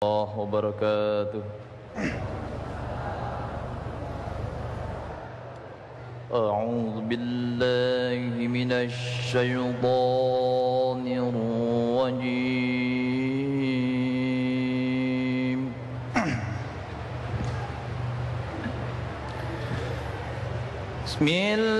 الله وبركاته أعوذ بالله من الشيطان الرجيم بسم الله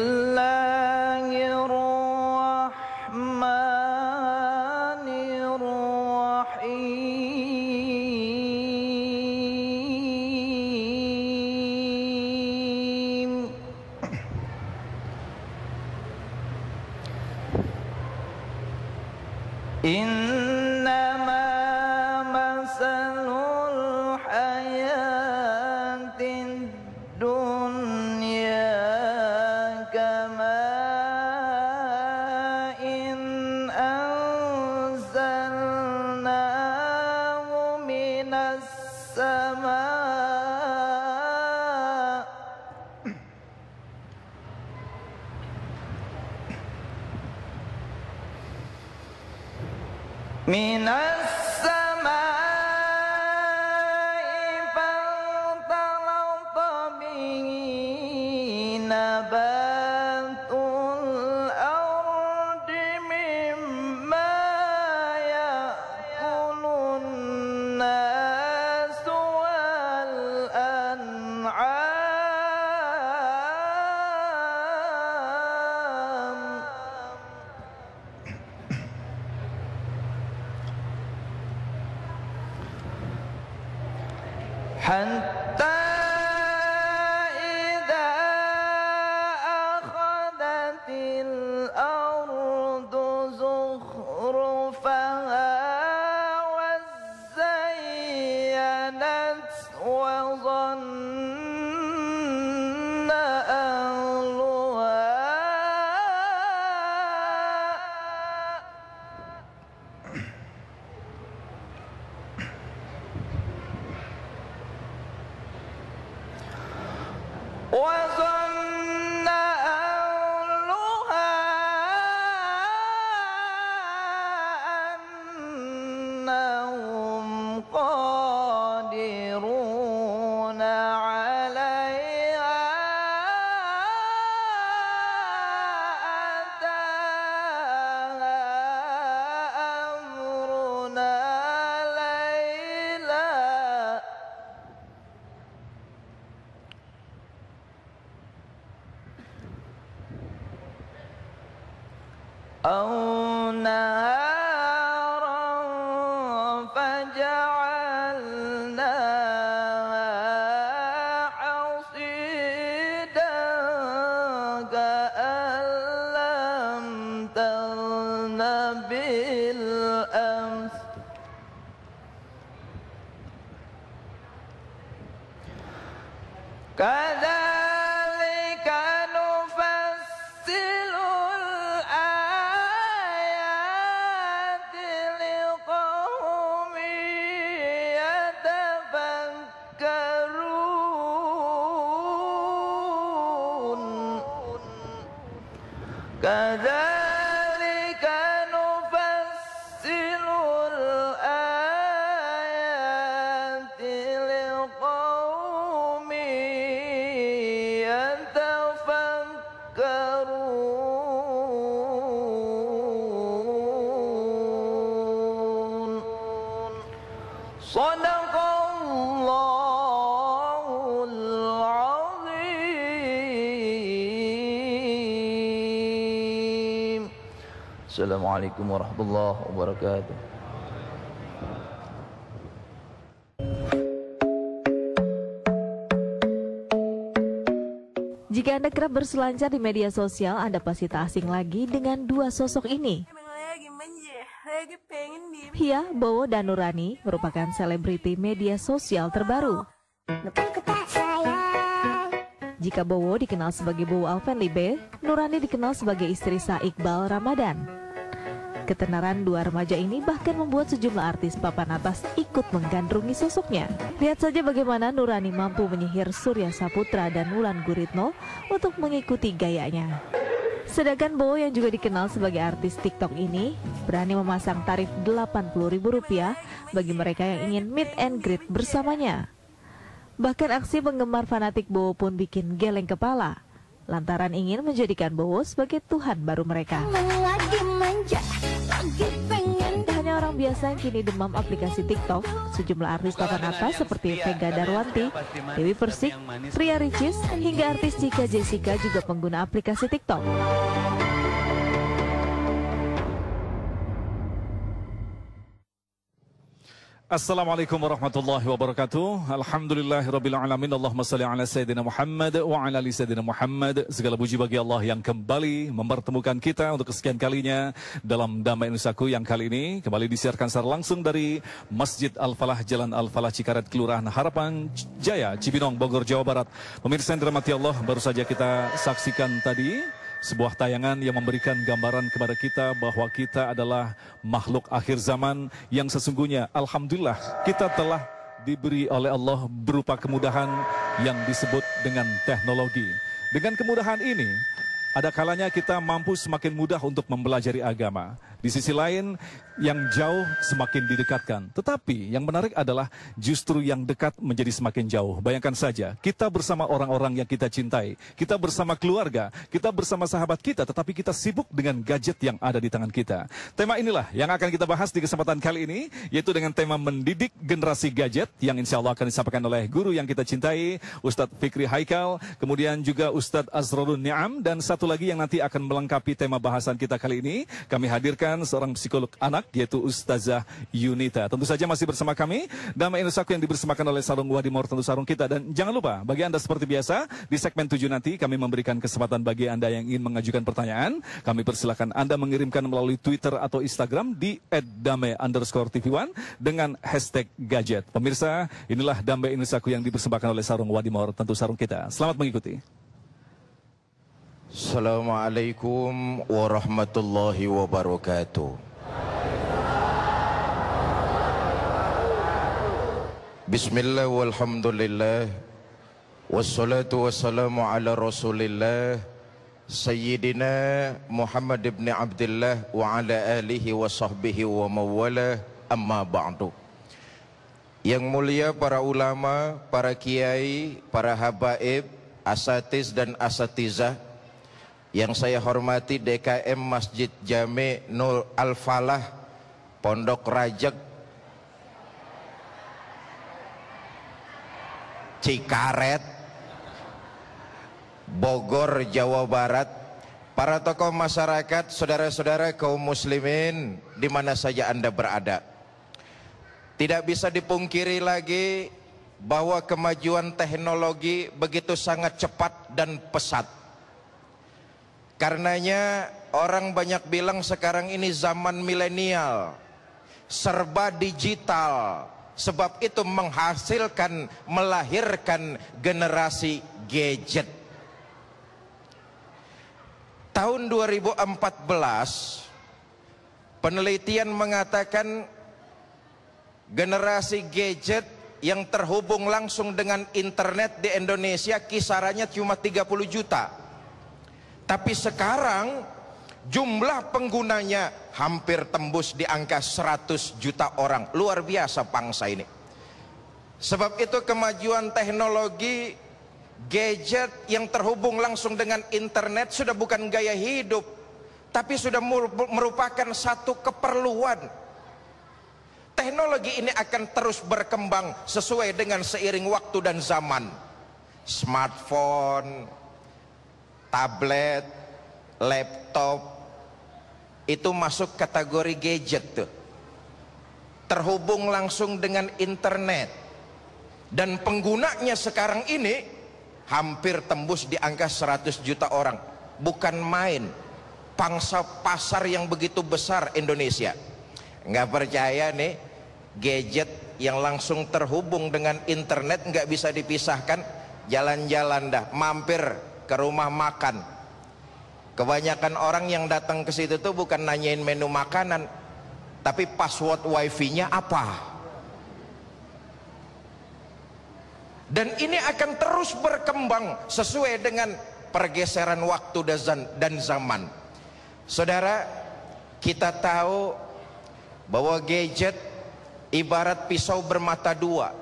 Boas horas! Assalamualaikum warahmatullahi wabarakatuh. Jika Anda kerap berselancar di media sosial, Anda pasti tak asing lagi dengan dua sosok ini. Hia Bowo dan Nurani merupakan selebriti media sosial terbaru. Jika Bowo dikenal sebagai Bowo Alven Libe, Nurani dikenal sebagai istri Sa Iqbal Ramadan. Ketenaran dua remaja ini bahkan membuat sejumlah artis papan atas ikut menggandrungi sosoknya. Lihat saja bagaimana Nurani mampu menyihir Surya Saputra dan Wulan Guritno untuk mengikuti gayanya. Sedangkan Bowo yang juga dikenal sebagai artis TikTok ini berani memasang tarif Rp80.000 bagi mereka yang ingin meet and greet bersamanya. Bahkan aksi penggemar fanatik Bowo pun bikin geleng kepala lantaran ingin menjadikan Bowo sebagai Tuhan baru mereka. Tidak hanya orang biasa yang kini demam aplikasi TikTok, sejumlah artis papan atas seperti Vega Darwanti, Dewi Persik, Ria Ricis, hingga artis Cika Jessica juga pengguna aplikasi TikTok. Assalamualaikum warahmatullahi wabarakatuh. alamin. Allahumma salli ala Sayyidina Muhammad wa ala ali Sayyidina Muhammad. Segala puji bagi Allah yang kembali mempertemukan kita untuk kesekian kalinya dalam Damai Nusaku yang kali ini kembali disiarkan secara langsung dari Masjid Al-Falah Jalan Al-Falah Cikaret Kelurahan Harapan Jaya, Cibinong, Bogor, Jawa Barat. Pemirsa yang dirahmati Allah, baru saja kita saksikan tadi sebuah tayangan yang memberikan gambaran kepada kita bahwa kita adalah makhluk akhir zaman yang sesungguhnya alhamdulillah kita telah diberi oleh Allah berupa kemudahan yang disebut dengan teknologi. Dengan kemudahan ini, ada kalanya kita mampu semakin mudah untuk mempelajari agama. Di sisi lain, yang jauh semakin didekatkan. Tetapi yang menarik adalah justru yang dekat menjadi semakin jauh. Bayangkan saja, kita bersama orang-orang yang kita cintai, kita bersama keluarga, kita bersama sahabat kita, tetapi kita sibuk dengan gadget yang ada di tangan kita. Tema inilah yang akan kita bahas di kesempatan kali ini, yaitu dengan tema mendidik generasi gadget yang insya Allah akan disampaikan oleh guru yang kita cintai, Ustadz Fikri Haikal, kemudian juga Ustadz Azrulun Niam, dan satu lagi yang nanti akan melengkapi tema bahasan kita kali ini, kami hadirkan dengan seorang psikolog anak yaitu Ustazah Yunita. Tentu saja masih bersama kami Dama Indosaku yang dibersamakan oleh Sarung Wadi tentu Sarung kita dan jangan lupa bagi Anda seperti biasa di segmen 7 nanti kami memberikan kesempatan bagi Anda yang ingin mengajukan pertanyaan. Kami persilahkan Anda mengirimkan melalui Twitter atau Instagram di dametv 1 dengan hashtag gadget. Pemirsa, inilah Dame Indosaku yang dipersembahkan oleh Sarung Wadi Mor, tentu Sarung kita. Selamat mengikuti. Assalamualaikum warahmatullahi wabarakatuh. Bismillah walhamdulillah Wassalatu wassalamu ala rasulillah Sayyidina Muhammad ibn Abdullah Wa ala alihi wa sahbihi wa mawalah Amma ba'du Yang mulia para ulama, para kiai, para habaib asatiz dan asatizah yang saya hormati DKM Masjid Jame Nur Al-Falah Pondok Rajak Cikaret Bogor Jawa Barat Para tokoh masyarakat, saudara-saudara kaum muslimin di mana saja Anda berada Tidak bisa dipungkiri lagi bahwa kemajuan teknologi begitu sangat cepat dan pesat Karenanya orang banyak bilang sekarang ini zaman milenial serba digital sebab itu menghasilkan melahirkan generasi gadget tahun 2014 penelitian mengatakan generasi gadget yang terhubung langsung dengan internet di Indonesia kisarannya cuma 30 juta tapi sekarang jumlah penggunanya hampir tembus di angka 100 juta orang. Luar biasa bangsa ini. Sebab itu kemajuan teknologi gadget yang terhubung langsung dengan internet sudah bukan gaya hidup, tapi sudah merupakan satu keperluan. Teknologi ini akan terus berkembang sesuai dengan seiring waktu dan zaman. Smartphone, tablet, laptop itu masuk kategori gadget tuh. Terhubung langsung dengan internet. Dan penggunanya sekarang ini hampir tembus di angka 100 juta orang. Bukan main. Pangsa pasar yang begitu besar Indonesia. Nggak percaya nih gadget yang langsung terhubung dengan internet nggak bisa dipisahkan jalan-jalan dah mampir ke rumah makan kebanyakan orang yang datang ke situ tuh bukan nanyain menu makanan tapi password wifi nya apa dan ini akan terus berkembang sesuai dengan pergeseran waktu dan zaman saudara kita tahu bahwa gadget ibarat pisau bermata dua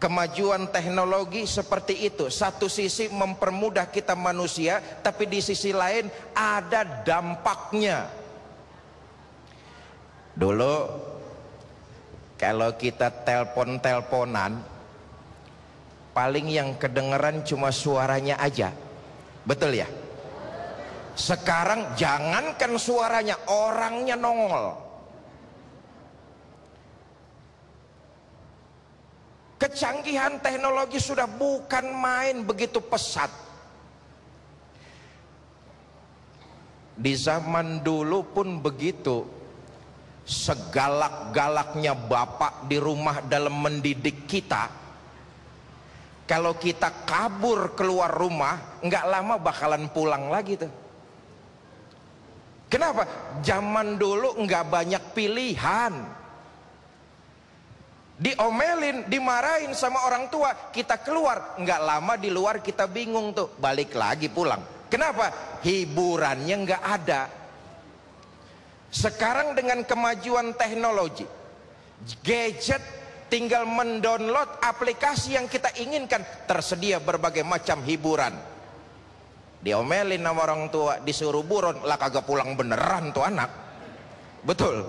Kemajuan teknologi seperti itu, satu sisi mempermudah kita manusia, tapi di sisi lain ada dampaknya. Dulu kalau kita telpon-telponan paling yang kedengeran cuma suaranya aja. Betul ya? Sekarang jangankan suaranya, orangnya nongol. Kecanggihan teknologi sudah bukan main begitu pesat. Di zaman dulu pun begitu. Segalak-galaknya bapak di rumah dalam mendidik kita. Kalau kita kabur keluar rumah, nggak lama bakalan pulang lagi tuh. Kenapa? Zaman dulu nggak banyak pilihan diomelin, dimarahin sama orang tua, kita keluar, nggak lama di luar kita bingung tuh, balik lagi pulang. Kenapa? Hiburannya nggak ada. Sekarang dengan kemajuan teknologi, gadget tinggal mendownload aplikasi yang kita inginkan, tersedia berbagai macam hiburan. Diomelin sama orang tua, disuruh buron, lah kagak pulang beneran tuh anak. Betul?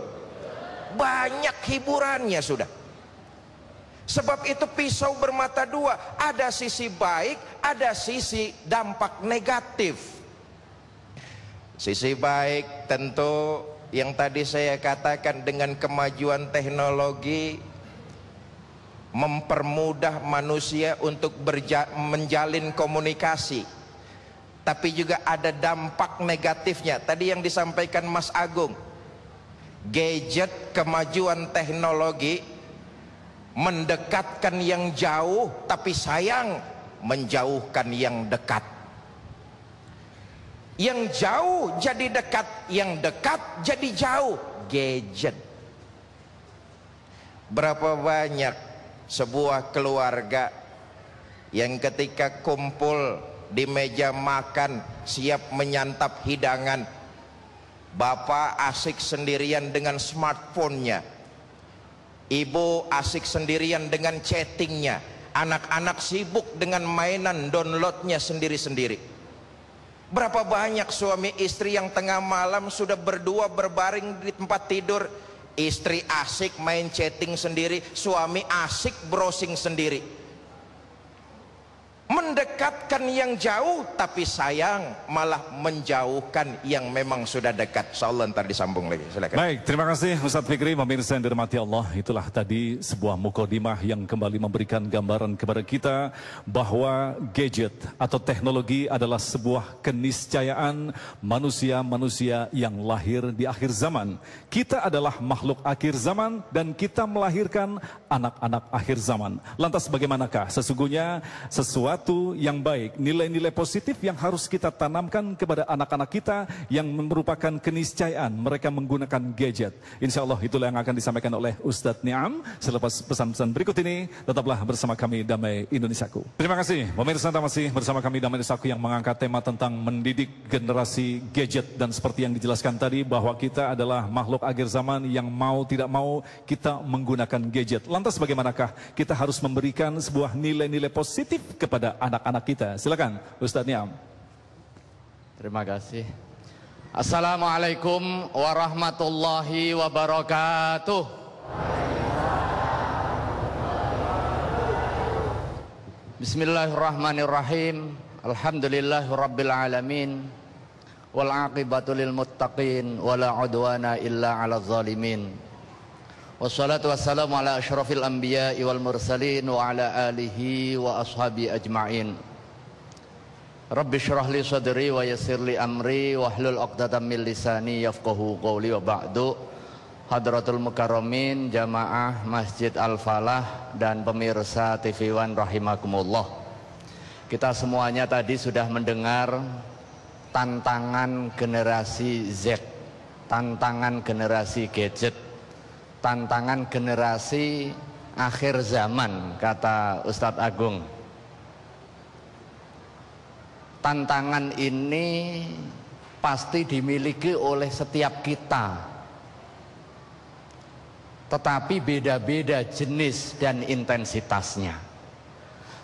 Banyak hiburannya sudah. Sebab itu pisau bermata dua, ada sisi baik, ada sisi dampak negatif. Sisi baik tentu yang tadi saya katakan dengan kemajuan teknologi mempermudah manusia untuk menjalin komunikasi. Tapi juga ada dampak negatifnya. Tadi yang disampaikan Mas Agung, gadget kemajuan teknologi mendekatkan yang jauh tapi sayang menjauhkan yang dekat yang jauh jadi dekat yang dekat jadi jauh gadget berapa banyak sebuah keluarga yang ketika kumpul di meja makan siap menyantap hidangan bapak asik sendirian dengan smartphone-nya Ibu asik sendirian dengan chattingnya. Anak-anak sibuk dengan mainan downloadnya sendiri-sendiri. Berapa banyak suami istri yang tengah malam sudah berdua berbaring di tempat tidur. Istri asik main chatting sendiri, suami asik browsing sendiri mendekatkan yang jauh tapi sayang malah menjauhkan yang memang sudah dekat insyaallah ntar disambung lagi silakan baik terima kasih Ustaz Fikri pemirsa yang dirahmati Allah itulah tadi sebuah mukodimah yang kembali memberikan gambaran kepada kita bahwa gadget atau teknologi adalah sebuah keniscayaan manusia-manusia yang lahir di akhir zaman kita adalah makhluk akhir zaman dan kita melahirkan anak-anak akhir zaman lantas bagaimanakah sesungguhnya sesuatu satu yang baik, nilai-nilai positif yang harus kita tanamkan kepada anak-anak kita yang merupakan keniscayaan mereka menggunakan gadget. Insya Allah itulah yang akan disampaikan oleh Ustadz Niam selepas pesan-pesan berikut ini. Tetaplah bersama kami Damai Indonesiaku. Terima kasih pemirsa Anda masih bersama kami Damai Indonesiaku yang mengangkat tema tentang mendidik generasi gadget dan seperti yang dijelaskan tadi bahwa kita adalah makhluk akhir zaman yang mau tidak mau kita menggunakan gadget. Lantas bagaimanakah kita harus memberikan sebuah nilai-nilai positif kepada kepada anak-anak kita. Silakan Ustaz Niam. Terima kasih. Assalamualaikum warahmatullahi wabarakatuh. Bismillahirrahmanirrahim. Alhamdulillahirabbil alamin. Wal aqibatu lil muttaqin wala udwana illa 'alal zalimin. Wassalatu wassalamu ala asyrafil anbiya wal mursalin wa ala alihi wa ashabi ajma'in. Rabbi syrah li sadri wa yasir li amri wa hlul uqdatan min lisani yafqahu qawli wa ba'du. Hadratul mukarramin jamaah Masjid Al-Falah dan pemirsa TV One rahimakumullah. Kita semuanya tadi sudah mendengar tantangan generasi Z, tantangan generasi gadget tantangan generasi akhir zaman kata Ustadz Agung tantangan ini pasti dimiliki oleh setiap kita tetapi beda-beda jenis dan intensitasnya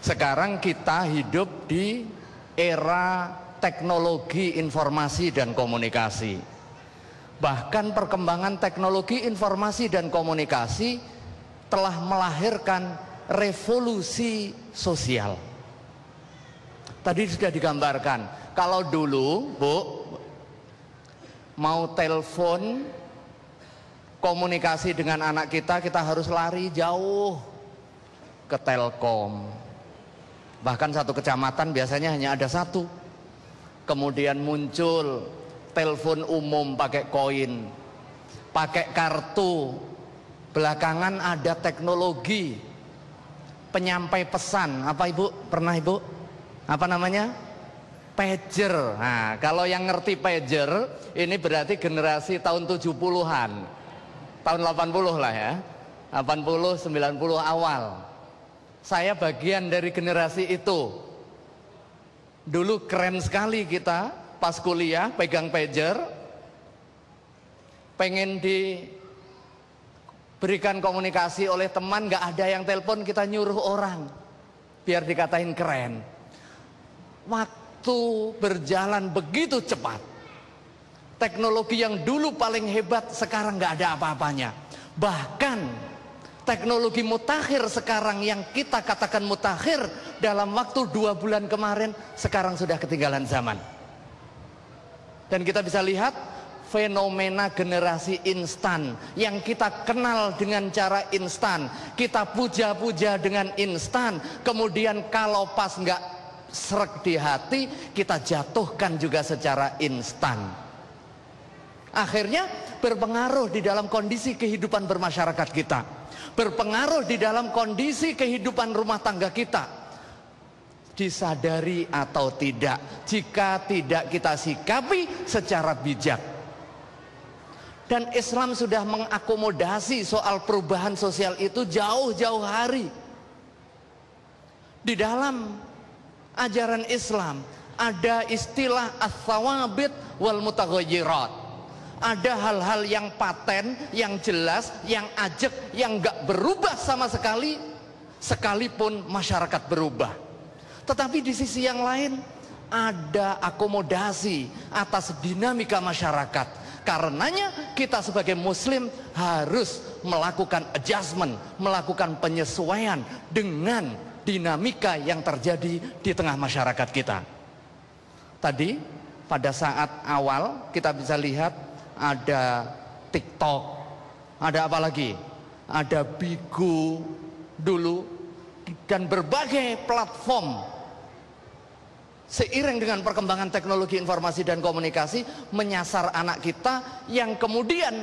sekarang kita hidup di era teknologi informasi dan komunikasi Bahkan perkembangan teknologi informasi dan komunikasi telah melahirkan revolusi sosial. Tadi sudah digambarkan, kalau dulu, Bu, mau telepon komunikasi dengan anak kita, kita harus lari jauh ke Telkom. Bahkan satu kecamatan biasanya hanya ada satu. Kemudian muncul telepon umum pakai koin, pakai kartu. Belakangan ada teknologi penyampai pesan. Apa Ibu? Pernah Ibu? Apa namanya? Pager. Nah, kalau yang ngerti pager, ini berarti generasi tahun 70-an. Tahun 80 lah ya. 80, 90 awal. Saya bagian dari generasi itu. Dulu keren sekali kita pas kuliah pegang pager pengen diberikan komunikasi oleh teman nggak ada yang telepon kita nyuruh orang biar dikatain keren waktu berjalan begitu cepat teknologi yang dulu paling hebat sekarang nggak ada apa-apanya bahkan teknologi mutakhir sekarang yang kita katakan mutakhir dalam waktu dua bulan kemarin sekarang sudah ketinggalan zaman dan kita bisa lihat fenomena generasi instan yang kita kenal dengan cara instan, kita puja-puja dengan instan, kemudian kalau pas nggak serak di hati, kita jatuhkan juga secara instan. Akhirnya berpengaruh di dalam kondisi kehidupan bermasyarakat kita, berpengaruh di dalam kondisi kehidupan rumah tangga kita, disadari atau tidak jika tidak kita sikapi secara bijak dan Islam sudah mengakomodasi soal perubahan sosial itu jauh-jauh hari di dalam ajaran Islam ada istilah as-sawabit wal mutaghayyirat ada hal-hal yang paten, yang jelas, yang ajek, yang gak berubah sama sekali, sekalipun masyarakat berubah. Tetapi di sisi yang lain ada akomodasi atas dinamika masyarakat. Karenanya kita sebagai muslim harus melakukan adjustment, melakukan penyesuaian dengan dinamika yang terjadi di tengah masyarakat kita. Tadi pada saat awal kita bisa lihat ada TikTok, ada apa lagi? Ada Bigo dulu dan berbagai platform seiring dengan perkembangan teknologi informasi dan komunikasi menyasar anak kita yang kemudian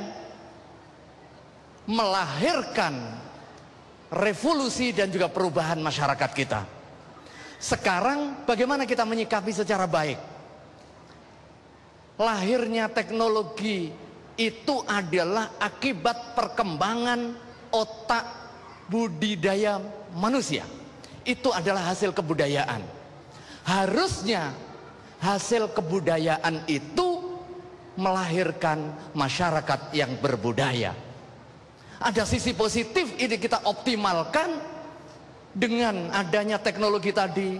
melahirkan revolusi dan juga perubahan masyarakat kita. Sekarang bagaimana kita menyikapi secara baik? Lahirnya teknologi itu adalah akibat perkembangan otak budidaya manusia. Itu adalah hasil kebudayaan. Harusnya hasil kebudayaan itu melahirkan masyarakat yang berbudaya. Ada sisi positif ini kita optimalkan dengan adanya teknologi tadi.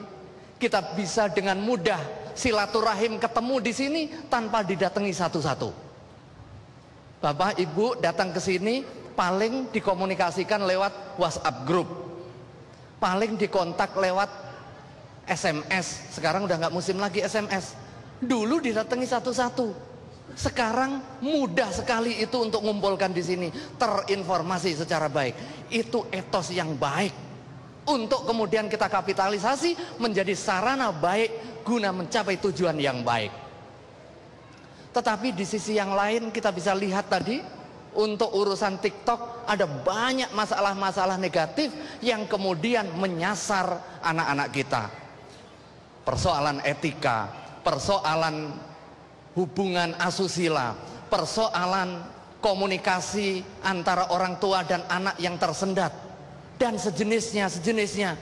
Kita bisa dengan mudah silaturahim ketemu di sini tanpa didatangi satu-satu. Bapak Ibu datang ke sini paling dikomunikasikan lewat WhatsApp group. Paling dikontak lewat SMS, sekarang udah nggak musim lagi SMS. Dulu didatangi satu-satu. Sekarang mudah sekali itu untuk ngumpulkan di sini, terinformasi secara baik. Itu etos yang baik. Untuk kemudian kita kapitalisasi menjadi sarana baik guna mencapai tujuan yang baik. Tetapi di sisi yang lain kita bisa lihat tadi untuk urusan TikTok ada banyak masalah-masalah negatif yang kemudian menyasar anak-anak kita persoalan etika, persoalan hubungan asusila, persoalan komunikasi antara orang tua dan anak yang tersendat dan sejenisnya sejenisnya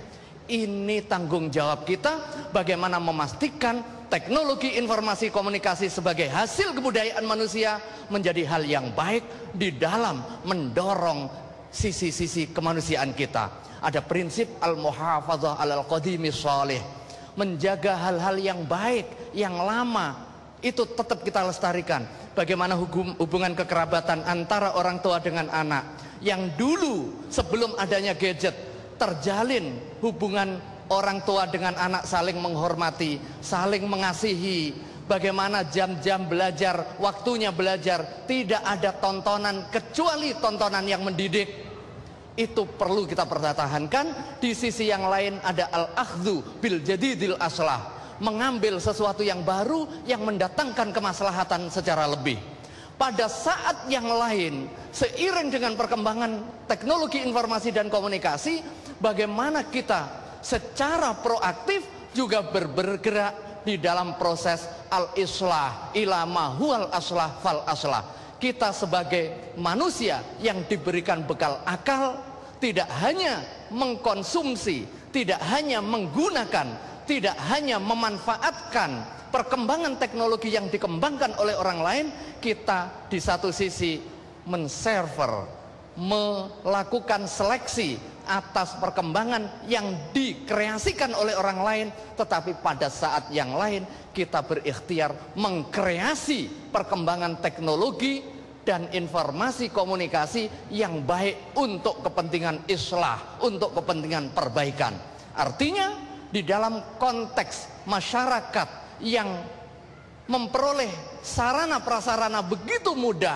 ini tanggung jawab kita bagaimana memastikan teknologi informasi komunikasi sebagai hasil kebudayaan manusia menjadi hal yang baik di dalam mendorong sisi-sisi kemanusiaan kita ada prinsip al-muhafazah al-qadimi salih menjaga hal-hal yang baik, yang lama, itu tetap kita lestarikan. Bagaimana hubungan kekerabatan antara orang tua dengan anak yang dulu sebelum adanya gadget terjalin hubungan orang tua dengan anak saling menghormati, saling mengasihi. Bagaimana jam-jam belajar, waktunya belajar, tidak ada tontonan kecuali tontonan yang mendidik itu perlu kita pertahankan di sisi yang lain ada al-akhdhu bil jadidil aslah mengambil sesuatu yang baru yang mendatangkan kemaslahatan secara lebih pada saat yang lain seiring dengan perkembangan teknologi informasi dan komunikasi bagaimana kita secara proaktif juga bergerak di dalam proses al-islah ilama huwal aslah fal aslah kita sebagai manusia yang diberikan bekal akal tidak hanya mengkonsumsi, tidak hanya menggunakan, tidak hanya memanfaatkan perkembangan teknologi yang dikembangkan oleh orang lain, kita di satu sisi menserver, melakukan seleksi atas perkembangan yang dikreasikan oleh orang lain, tetapi pada saat yang lain kita berikhtiar mengkreasi perkembangan teknologi dan informasi komunikasi yang baik untuk kepentingan islah, untuk kepentingan perbaikan. Artinya di dalam konteks masyarakat yang memperoleh sarana prasarana begitu mudah,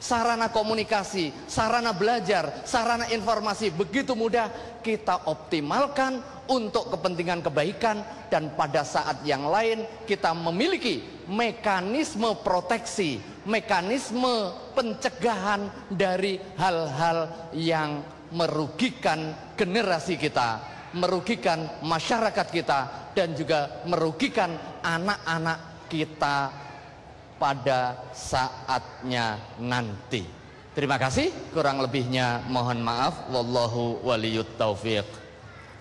sarana komunikasi, sarana belajar, sarana informasi begitu mudah kita optimalkan untuk kepentingan kebaikan dan pada saat yang lain kita memiliki mekanisme proteksi mekanisme pencegahan dari hal-hal yang merugikan generasi kita, merugikan masyarakat kita, dan juga merugikan anak-anak kita pada saatnya nanti. Terima kasih, kurang lebihnya mohon maaf. Wallahu waliyut taufiq.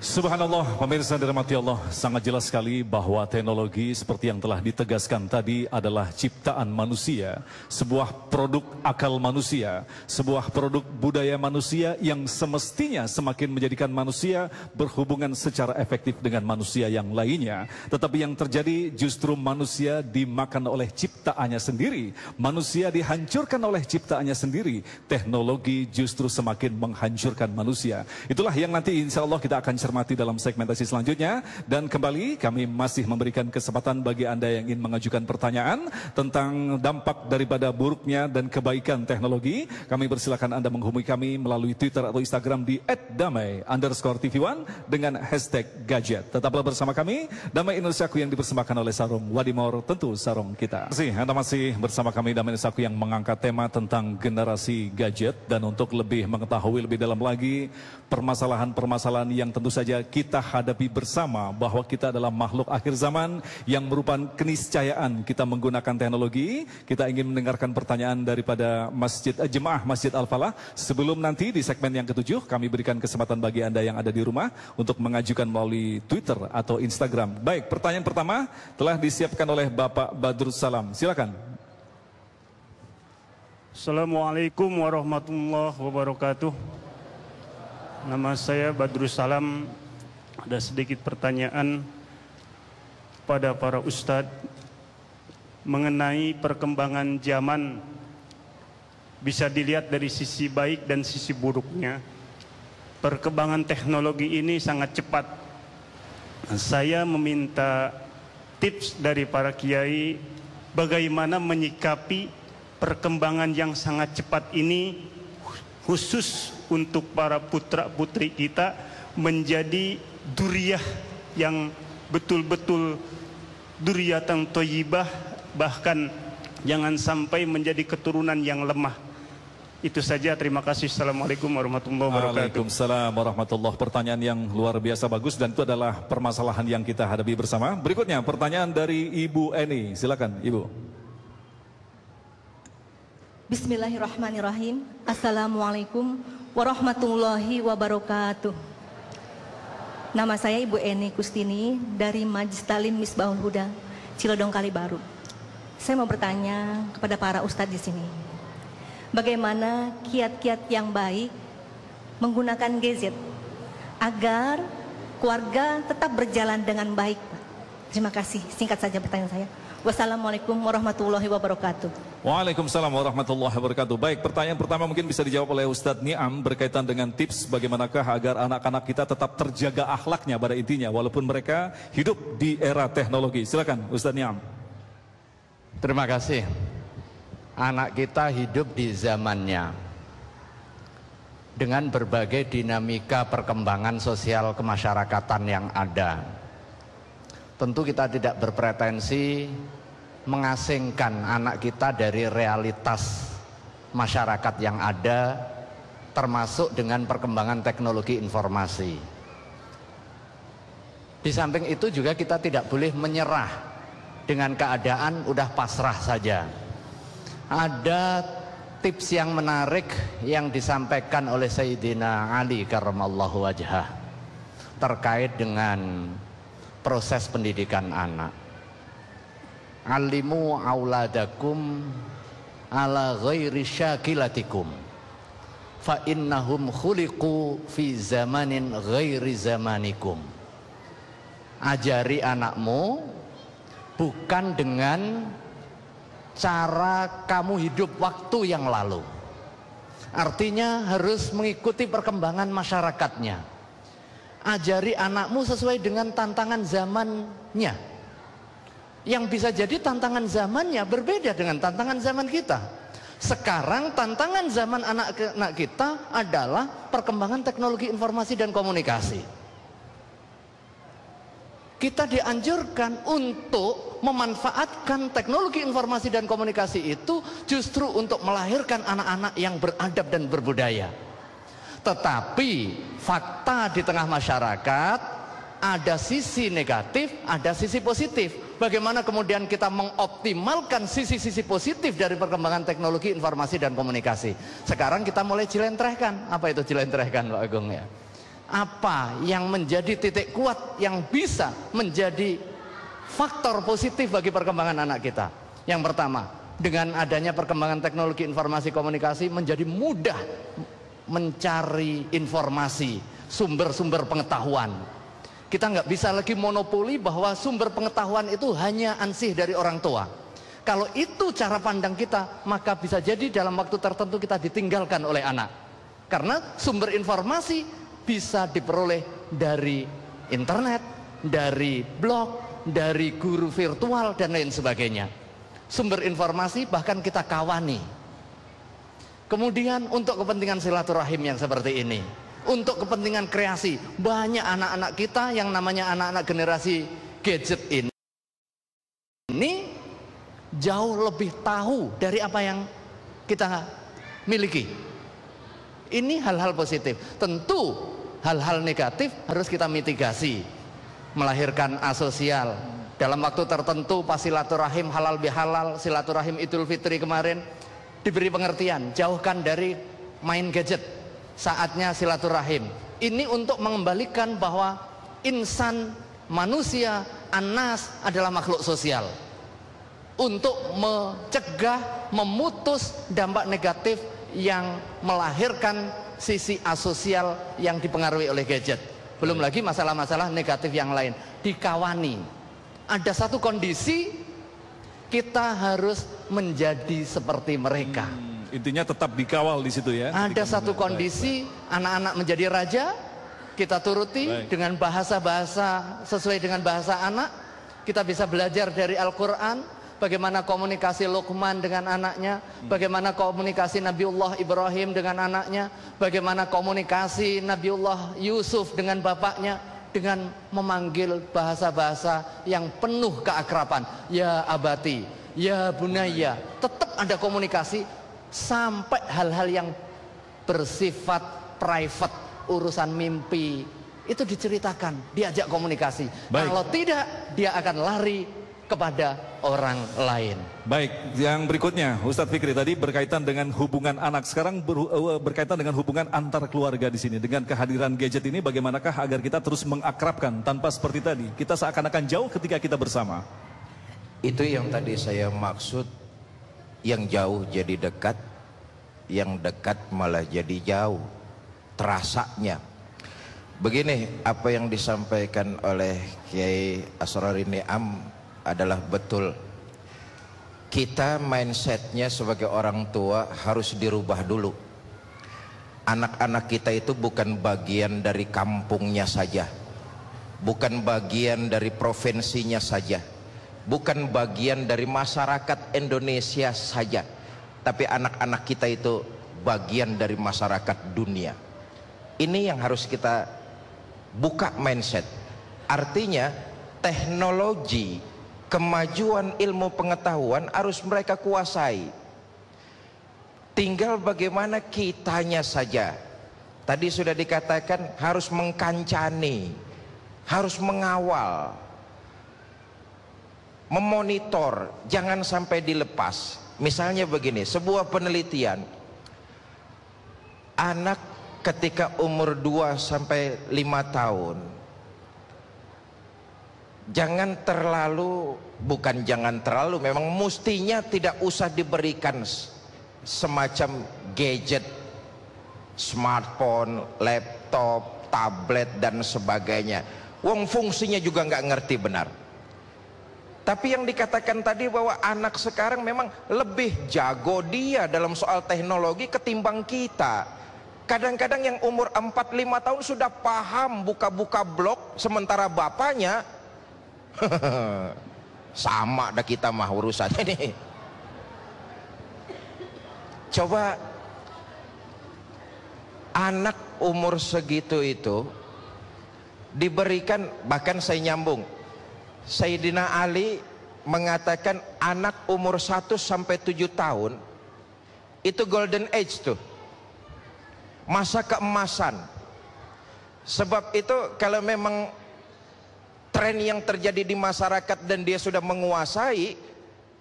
Subhanallah, pemirsa dirahmati Allah, sangat jelas sekali bahwa teknologi seperti yang telah ditegaskan tadi adalah ciptaan manusia, sebuah produk akal manusia, sebuah produk budaya manusia yang semestinya semakin menjadikan manusia berhubungan secara efektif dengan manusia yang lainnya. Tetapi yang terjadi justru manusia dimakan oleh ciptaannya sendiri, manusia dihancurkan oleh ciptaannya sendiri, teknologi justru semakin menghancurkan manusia. Itulah yang nanti insya Allah kita akan cermati cermati dalam segmentasi selanjutnya. Dan kembali kami masih memberikan kesempatan bagi Anda yang ingin mengajukan pertanyaan tentang dampak daripada buruknya dan kebaikan teknologi. Kami persilakan Anda menghubungi kami melalui Twitter atau Instagram di @damai underscore tv One dengan hashtag gadget. Tetaplah bersama kami, Damai Indonesiaku yang dipersembahkan oleh Sarung Wadimor, tentu Sarung kita. Terima kasih, Anda masih bersama kami Damai Indonesiaku yang mengangkat tema tentang generasi gadget. Dan untuk lebih mengetahui lebih dalam lagi permasalahan-permasalahan yang tentu saja saja kita hadapi bersama bahwa kita adalah makhluk akhir zaman yang merupakan keniscayaan kita menggunakan teknologi. Kita ingin mendengarkan pertanyaan daripada Masjid Jemaah Masjid Al-Falah. Sebelum nanti di segmen yang ketujuh kami berikan kesempatan bagi Anda yang ada di rumah untuk mengajukan melalui Twitter atau Instagram. Baik, pertanyaan pertama telah disiapkan oleh Bapak Badrus Salam. Silakan. Assalamualaikum warahmatullahi wabarakatuh. Nama saya Badrus Salam. Ada sedikit pertanyaan pada para ustadz mengenai perkembangan zaman bisa dilihat dari sisi baik dan sisi buruknya. Perkembangan teknologi ini sangat cepat. Saya meminta tips dari para kiai bagaimana menyikapi perkembangan yang sangat cepat ini khusus untuk para putra-putri kita menjadi duriah yang betul-betul duriah duriatan toyibah bahkan jangan sampai menjadi keturunan yang lemah itu saja terima kasih Assalamualaikum warahmatullahi wabarakatuh Waalaikumsalam warahmatullahi pertanyaan yang luar biasa bagus dan itu adalah permasalahan yang kita hadapi bersama berikutnya pertanyaan dari Ibu Eni silakan Ibu Bismillahirrahmanirrahim Assalamualaikum warahmatullahi wabarakatuh. Nama saya Ibu Eni Kustini dari Majlis Talim Misbahul Huda, Cilodong Baru. Saya mau bertanya kepada para ustadz di sini. Bagaimana kiat-kiat yang baik menggunakan gadget agar keluarga tetap berjalan dengan baik, Terima kasih. Singkat saja pertanyaan saya. Wassalamualaikum warahmatullahi wabarakatuh. Waalaikumsalam warahmatullahi wabarakatuh. Baik, pertanyaan pertama mungkin bisa dijawab oleh Ustadz Niam berkaitan dengan tips bagaimanakah agar anak-anak kita tetap terjaga akhlaknya pada intinya walaupun mereka hidup di era teknologi. Silakan Ustadz Niam. Terima kasih. Anak kita hidup di zamannya dengan berbagai dinamika perkembangan sosial kemasyarakatan yang ada. Tentu kita tidak berpretensi mengasingkan anak kita dari realitas masyarakat yang ada termasuk dengan perkembangan teknologi informasi. Di samping itu juga kita tidak boleh menyerah dengan keadaan udah pasrah saja. Ada tips yang menarik yang disampaikan oleh Sayyidina Ali karamallahu wajhah terkait dengan proses pendidikan anak. Alimu auladakum ala ghairi syakilatikum fa innahum khuliqu fi zamanin ghairi zamanikum. Ajari anakmu bukan dengan cara kamu hidup waktu yang lalu. Artinya harus mengikuti perkembangan masyarakatnya ajari anakmu sesuai dengan tantangan zamannya yang bisa jadi tantangan zamannya berbeda dengan tantangan zaman kita sekarang tantangan zaman anak, anak kita adalah perkembangan teknologi informasi dan komunikasi kita dianjurkan untuk memanfaatkan teknologi informasi dan komunikasi itu justru untuk melahirkan anak-anak yang beradab dan berbudaya. Tetapi fakta di tengah masyarakat ada sisi negatif, ada sisi positif. Bagaimana kemudian kita mengoptimalkan sisi-sisi positif dari perkembangan teknologi informasi dan komunikasi? Sekarang kita mulai cilentrehkan. Apa itu cilentrehkan, Pak Agung ya? Apa yang menjadi titik kuat yang bisa menjadi faktor positif bagi perkembangan anak kita? Yang pertama, dengan adanya perkembangan teknologi informasi komunikasi menjadi mudah mencari informasi, sumber-sumber pengetahuan. Kita nggak bisa lagi monopoli bahwa sumber pengetahuan itu hanya ansih dari orang tua. Kalau itu cara pandang kita, maka bisa jadi dalam waktu tertentu kita ditinggalkan oleh anak. Karena sumber informasi bisa diperoleh dari internet, dari blog, dari guru virtual, dan lain sebagainya. Sumber informasi bahkan kita kawani. Kemudian untuk kepentingan silaturahim yang seperti ini, untuk kepentingan kreasi, banyak anak-anak kita yang namanya anak-anak generasi gadget ini, ini jauh lebih tahu dari apa yang kita miliki. Ini hal-hal positif. Tentu hal-hal negatif harus kita mitigasi. Melahirkan asosial. Dalam waktu tertentu pas silaturahim halal bihalal, silaturahim Idul Fitri kemarin diberi pengertian, jauhkan dari main gadget. Saatnya silaturahim. Ini untuk mengembalikan bahwa insan, manusia, anas adalah makhluk sosial. Untuk mencegah, memutus dampak negatif yang melahirkan sisi asosial yang dipengaruhi oleh gadget. Belum lagi masalah-masalah negatif yang lain. Dikawani. Ada satu kondisi kita harus menjadi seperti mereka. Hmm, intinya tetap dikawal di situ ya. Ada satu kondisi anak-anak menjadi raja, kita turuti baik. dengan bahasa-bahasa sesuai dengan bahasa anak. Kita bisa belajar dari Al-Qur'an bagaimana komunikasi Luqman dengan anaknya, hmm. bagaimana komunikasi Nabiullah Ibrahim dengan anaknya, bagaimana komunikasi Nabiullah Yusuf dengan bapaknya dengan memanggil bahasa-bahasa yang penuh keakraban. Ya abati, ya bunaya. Tetap ada komunikasi sampai hal-hal yang bersifat private, urusan mimpi itu diceritakan, diajak komunikasi. Baik. Kalau tidak, dia akan lari kepada orang lain. Baik, yang berikutnya Ustadz Fikri tadi berkaitan dengan hubungan anak. Sekarang ber, eh, eh, berkaitan dengan hubungan antar keluarga di sini. Dengan kehadiran gadget ini bagaimanakah agar kita terus mengakrabkan tanpa seperti tadi. Kita seakan-akan jauh ketika kita bersama. Itu yang tadi saya maksud yang jauh jadi dekat, yang dekat malah jadi jauh. Terasanya Begini apa yang disampaikan oleh Kiai Asrorini Am? adalah betul kita mindsetnya sebagai orang tua harus dirubah dulu anak-anak kita itu bukan bagian dari kampungnya saja bukan bagian dari provinsinya saja bukan bagian dari masyarakat Indonesia saja tapi anak-anak kita itu bagian dari masyarakat dunia ini yang harus kita buka mindset artinya teknologi kemajuan ilmu pengetahuan harus mereka kuasai. Tinggal bagaimana kitanya saja. Tadi sudah dikatakan harus mengkancani, harus mengawal, memonitor, jangan sampai dilepas. Misalnya begini, sebuah penelitian anak ketika umur 2 sampai 5 tahun jangan terlalu bukan jangan terlalu memang mustinya tidak usah diberikan semacam gadget smartphone laptop tablet dan sebagainya wong fungsinya juga nggak ngerti benar tapi yang dikatakan tadi bahwa anak sekarang memang lebih jago dia dalam soal teknologi ketimbang kita Kadang-kadang yang umur 4-5 tahun sudah paham buka-buka blog Sementara bapaknya sama dah kita mah urusannya nih coba anak umur segitu itu diberikan bahkan saya nyambung Sayyidina Ali mengatakan anak umur 1 sampai 7 tahun itu golden age tuh masa keemasan sebab itu kalau memang tren yang terjadi di masyarakat dan dia sudah menguasai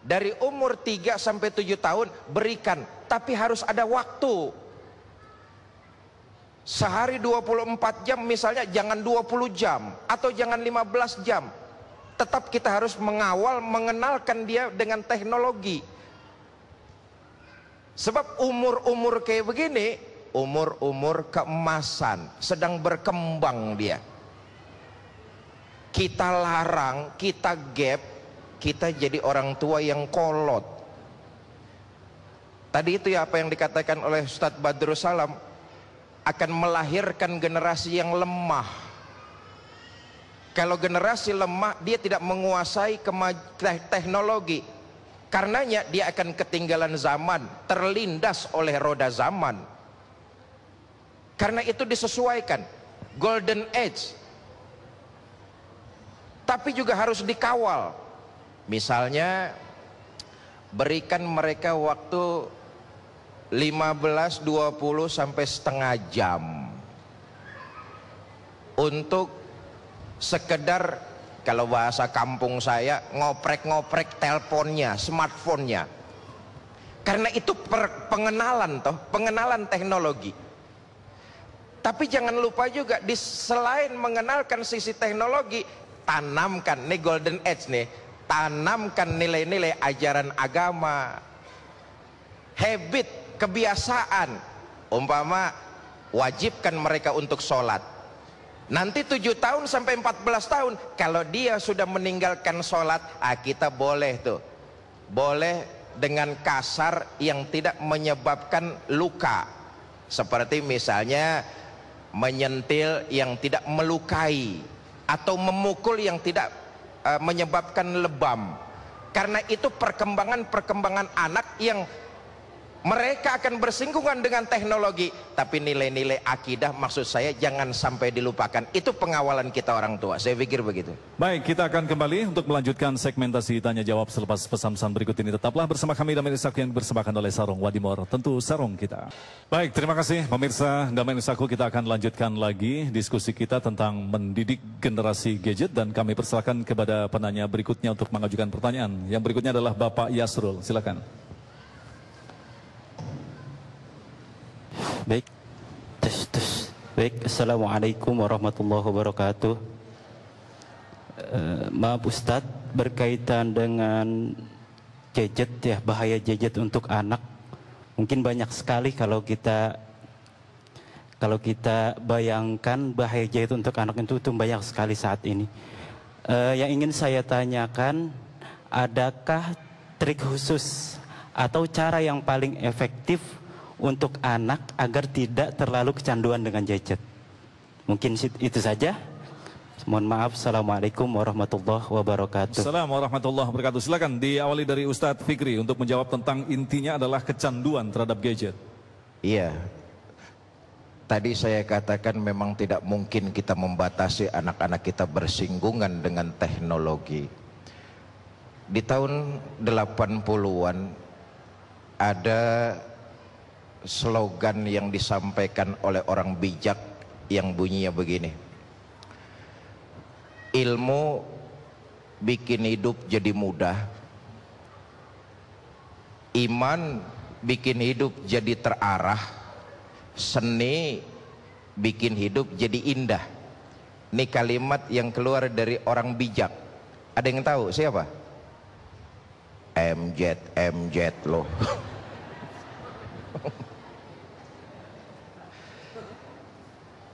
dari umur 3 sampai 7 tahun berikan tapi harus ada waktu sehari 24 jam misalnya jangan 20 jam atau jangan 15 jam tetap kita harus mengawal mengenalkan dia dengan teknologi sebab umur-umur kayak begini umur-umur keemasan sedang berkembang dia kita larang, kita gap, kita jadi orang tua yang kolot. Tadi itu ya apa yang dikatakan oleh Ustadz Badrus Salam akan melahirkan generasi yang lemah. Kalau generasi lemah dia tidak menguasai teknologi. Karenanya dia akan ketinggalan zaman, terlindas oleh roda zaman. Karena itu disesuaikan. Golden Age tapi juga harus dikawal. Misalnya berikan mereka waktu 15, 20 sampai setengah jam untuk sekedar kalau bahasa kampung saya ngoprek-ngoprek teleponnya, smartphone-nya. Karena itu per, pengenalan toh, pengenalan teknologi. Tapi jangan lupa juga di selain mengenalkan sisi teknologi, tanamkan nih golden age nih tanamkan nilai-nilai ajaran agama habit kebiasaan umpama wajibkan mereka untuk sholat nanti 7 tahun sampai 14 tahun kalau dia sudah meninggalkan sholat ah kita boleh tuh boleh dengan kasar yang tidak menyebabkan luka seperti misalnya menyentil yang tidak melukai atau memukul yang tidak uh, menyebabkan lebam karena itu perkembangan-perkembangan anak yang mereka akan bersinggungan dengan teknologi tapi nilai-nilai akidah maksud saya jangan sampai dilupakan itu pengawalan kita orang tua saya pikir begitu baik kita akan kembali untuk melanjutkan segmentasi tanya jawab selepas pesan-pesan berikut ini tetaplah bersama kami Damai Nisaku yang bersembahkan oleh Sarung Wadimor tentu Sarung kita baik terima kasih pemirsa Damai Nisaku kita akan lanjutkan lagi diskusi kita tentang mendidik generasi gadget dan kami persilakan kepada penanya berikutnya untuk mengajukan pertanyaan yang berikutnya adalah Bapak Yasrul silakan Baik. Tes tes. Baik, Assalamualaikum warahmatullahi wabarakatuh. Eh, maaf Ustadz, berkaitan dengan jejet ya, bahaya jejet untuk anak. Mungkin banyak sekali kalau kita kalau kita bayangkan bahaya jejet untuk anak itu, itu banyak sekali saat ini. Uh, yang ingin saya tanyakan, adakah trik khusus atau cara yang paling efektif untuk anak agar tidak terlalu kecanduan dengan gadget. Mungkin itu saja. Mohon maaf. Assalamualaikum warahmatullahi wabarakatuh. Assalamualaikum warahmatullahi wabarakatuh. Silakan diawali dari Ustadz Fikri untuk menjawab tentang intinya adalah kecanduan terhadap gadget. Iya. Tadi saya katakan memang tidak mungkin kita membatasi anak-anak kita bersinggungan dengan teknologi. Di tahun 80-an ada slogan yang disampaikan oleh orang bijak yang bunyinya begini ilmu bikin hidup jadi mudah iman bikin hidup jadi terarah seni bikin hidup jadi indah ini kalimat yang keluar dari orang bijak ada yang tahu siapa? MZ, MZ loh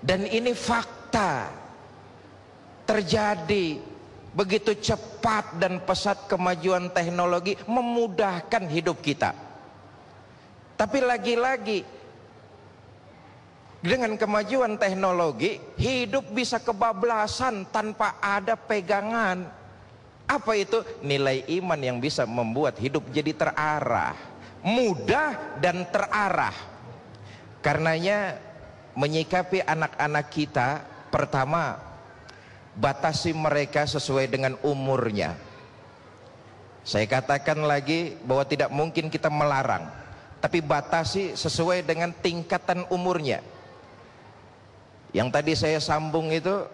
Dan ini fakta terjadi begitu cepat dan pesat kemajuan teknologi memudahkan hidup kita. Tapi lagi-lagi dengan kemajuan teknologi hidup bisa kebablasan tanpa ada pegangan. Apa itu? Nilai iman yang bisa membuat hidup jadi terarah, mudah dan terarah. Karenanya menyikapi anak-anak kita pertama batasi mereka sesuai dengan umurnya saya katakan lagi bahwa tidak mungkin kita melarang tapi batasi sesuai dengan tingkatan umurnya yang tadi saya sambung itu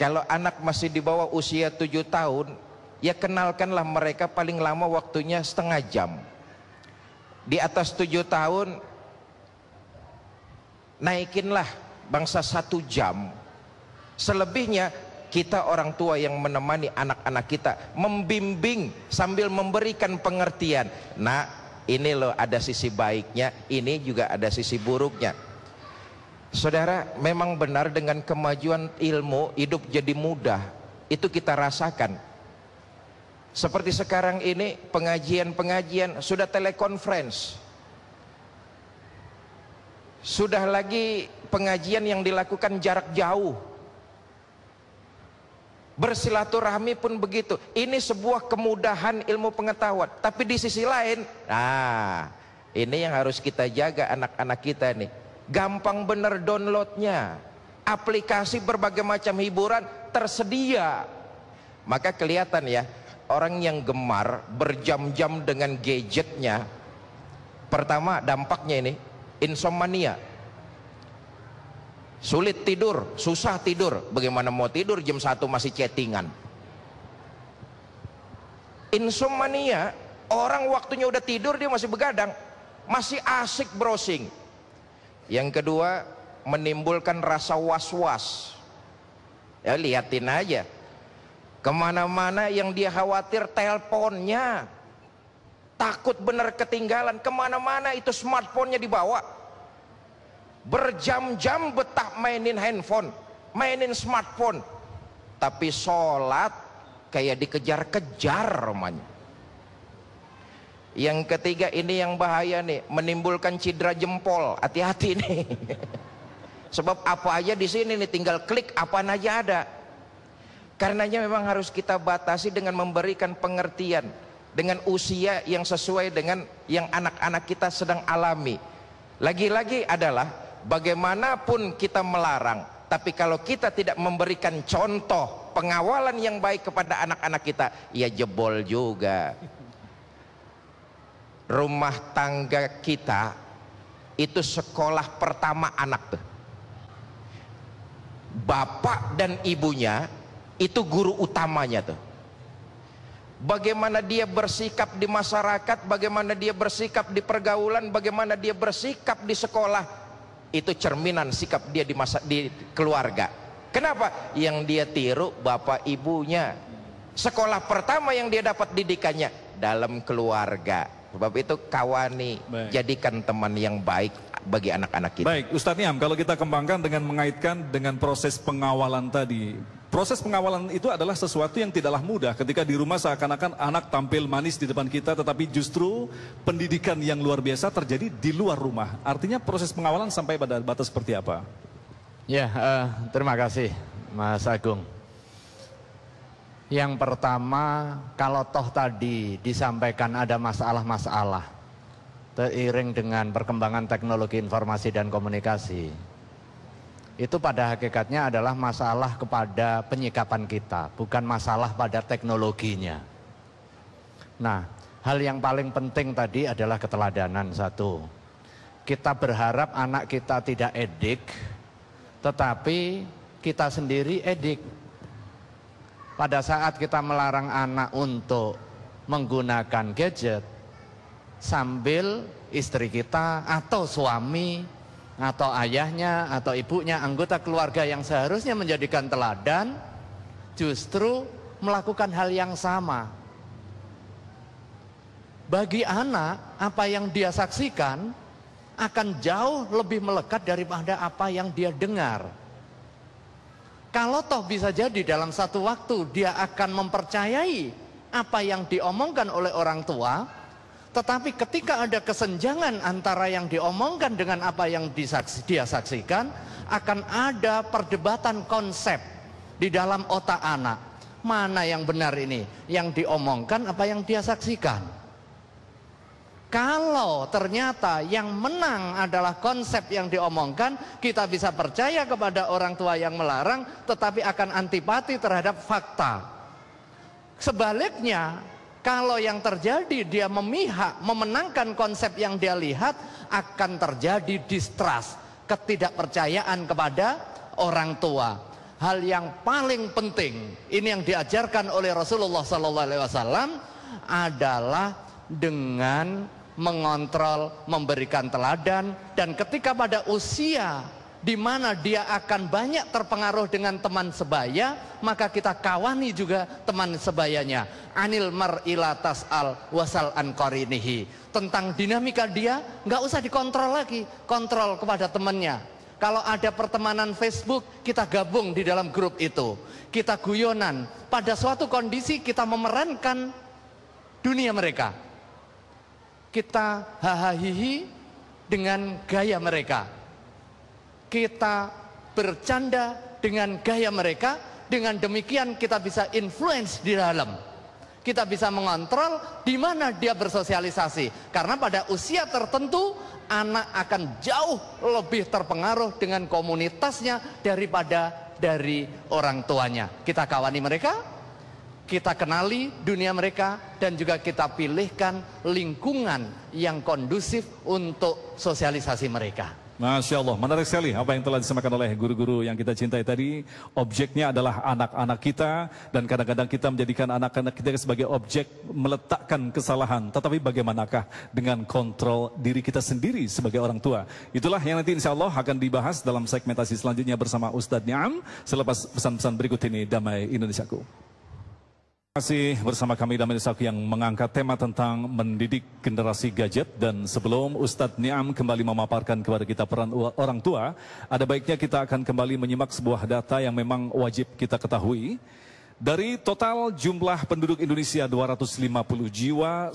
kalau anak masih di bawah usia 7 tahun ya kenalkanlah mereka paling lama waktunya setengah jam di atas 7 tahun naikinlah bangsa satu jam selebihnya kita orang tua yang menemani anak-anak kita membimbing sambil memberikan pengertian nah ini loh ada sisi baiknya ini juga ada sisi buruknya saudara memang benar dengan kemajuan ilmu hidup jadi mudah itu kita rasakan seperti sekarang ini pengajian-pengajian sudah telekonferensi sudah lagi pengajian yang dilakukan jarak jauh bersilaturahmi pun begitu ini sebuah kemudahan ilmu pengetahuan tapi di sisi lain nah ini yang harus kita jaga anak-anak kita nih gampang bener downloadnya aplikasi berbagai macam hiburan tersedia maka kelihatan ya orang yang gemar berjam-jam dengan gadgetnya pertama dampaknya ini insomnia sulit tidur, susah tidur bagaimana mau tidur jam satu masih chattingan insomnia orang waktunya udah tidur dia masih begadang masih asik browsing yang kedua menimbulkan rasa was-was ya liatin aja kemana-mana yang dia khawatir teleponnya takut benar ketinggalan kemana-mana itu smartphone-nya dibawa berjam-jam betah mainin handphone mainin smartphone tapi sholat kayak dikejar-kejar romanya. yang ketiga ini yang bahaya nih menimbulkan cedera jempol hati-hati nih sebab apa aja di sini nih tinggal klik apa aja ada karenanya memang harus kita batasi dengan memberikan pengertian dengan usia yang sesuai dengan yang anak-anak kita sedang alami lagi-lagi adalah bagaimanapun kita melarang tapi kalau kita tidak memberikan contoh pengawalan yang baik kepada anak-anak kita ya jebol juga rumah tangga kita itu sekolah pertama anak tuh bapak dan ibunya itu guru utamanya tuh bagaimana dia bersikap di masyarakat, bagaimana dia bersikap di pergaulan, bagaimana dia bersikap di sekolah itu cerminan sikap dia di masa di keluarga. Kenapa? Yang dia tiru bapak ibunya. Sekolah pertama yang dia dapat didikannya dalam keluarga. Sebab itu kawani, baik. jadikan teman yang baik bagi anak-anak kita. Baik, Ustaz Niam, kalau kita kembangkan dengan mengaitkan dengan proses pengawalan tadi. Proses pengawalan itu adalah sesuatu yang tidaklah mudah ketika di rumah seakan-akan anak tampil manis di depan kita tetapi justru pendidikan yang luar biasa terjadi di luar rumah. Artinya proses pengawalan sampai pada batas seperti apa? Ya, uh, terima kasih Mas Agung. Yang pertama, kalau toh tadi disampaikan ada masalah-masalah teriring dengan perkembangan teknologi informasi dan komunikasi, itu pada hakikatnya adalah masalah kepada penyikapan kita, bukan masalah pada teknologinya. Nah, hal yang paling penting tadi adalah keteladanan satu. Kita berharap anak kita tidak edik, tetapi kita sendiri edik pada saat kita melarang anak untuk menggunakan gadget sambil istri kita atau suami atau ayahnya atau ibunya anggota keluarga yang seharusnya menjadikan teladan justru melakukan hal yang sama. Bagi anak, apa yang dia saksikan akan jauh lebih melekat daripada apa yang dia dengar. Kalau toh bisa jadi dalam satu waktu dia akan mempercayai apa yang diomongkan oleh orang tua, tetapi ketika ada kesenjangan antara yang diomongkan dengan apa yang disaksi, dia saksikan, akan ada perdebatan konsep di dalam otak anak. Mana yang benar ini? Yang diomongkan apa yang dia saksikan? Kalau ternyata yang menang adalah konsep yang diomongkan, kita bisa percaya kepada orang tua yang melarang, tetapi akan antipati terhadap fakta. Sebaliknya, kalau yang terjadi dia memihak, memenangkan konsep yang dia lihat, akan terjadi distrust, ketidakpercayaan kepada orang tua hal yang paling penting ini yang diajarkan oleh Rasulullah SAW adalah dengan mengontrol, memberikan teladan, dan ketika pada usia di mana dia akan banyak terpengaruh dengan teman sebaya, maka kita kawani juga teman sebayanya. Anil mar'ilatas al wasal ankorinihi. Tentang dinamika dia, nggak usah dikontrol lagi, kontrol kepada temannya. Kalau ada pertemanan Facebook, kita gabung di dalam grup itu. Kita guyonan. Pada suatu kondisi kita memerankan dunia mereka kita hahahihi dengan gaya mereka. Kita bercanda dengan gaya mereka, dengan demikian kita bisa influence di dalam. Kita bisa mengontrol di mana dia bersosialisasi. Karena pada usia tertentu anak akan jauh lebih terpengaruh dengan komunitasnya daripada dari orang tuanya. Kita kawani mereka, kita kenali dunia mereka dan juga kita pilihkan lingkungan yang kondusif untuk sosialisasi mereka. Masya Allah, menarik sekali apa yang telah disampaikan oleh guru-guru yang kita cintai tadi. Objeknya adalah anak-anak kita, dan kadang-kadang kita menjadikan anak-anak kita sebagai objek meletakkan kesalahan. Tetapi bagaimanakah dengan kontrol diri kita sendiri sebagai orang tua? Itulah yang nanti insya Allah akan dibahas dalam segmentasi selanjutnya bersama Ustadz Niam selepas pesan-pesan berikut ini, Damai Indonesiaku. Masih bersama kami Damir Ishak yang mengangkat tema tentang mendidik generasi gadget dan sebelum Ustadz Niam kembali memaparkan kepada kita peran orang tua, ada baiknya kita akan kembali menyimak sebuah data yang memang wajib kita ketahui. Dari total jumlah penduduk Indonesia 250 jiwa, 100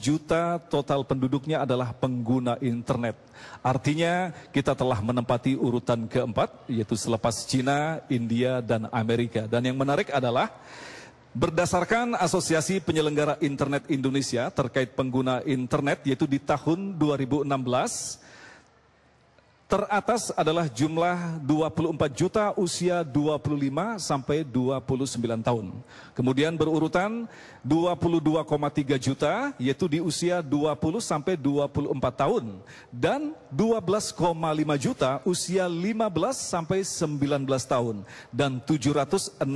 juta total penduduknya adalah pengguna internet. Artinya kita telah menempati urutan keempat, yaitu selepas Cina, India, dan Amerika. Dan yang menarik adalah Berdasarkan Asosiasi Penyelenggara Internet Indonesia terkait pengguna internet yaitu di tahun 2016 Teratas adalah jumlah 24 juta usia 25 sampai 29 tahun. Kemudian berurutan 22,3 juta yaitu di usia 20 sampai 24 tahun dan 12,5 juta usia 15 sampai 19 tahun dan 768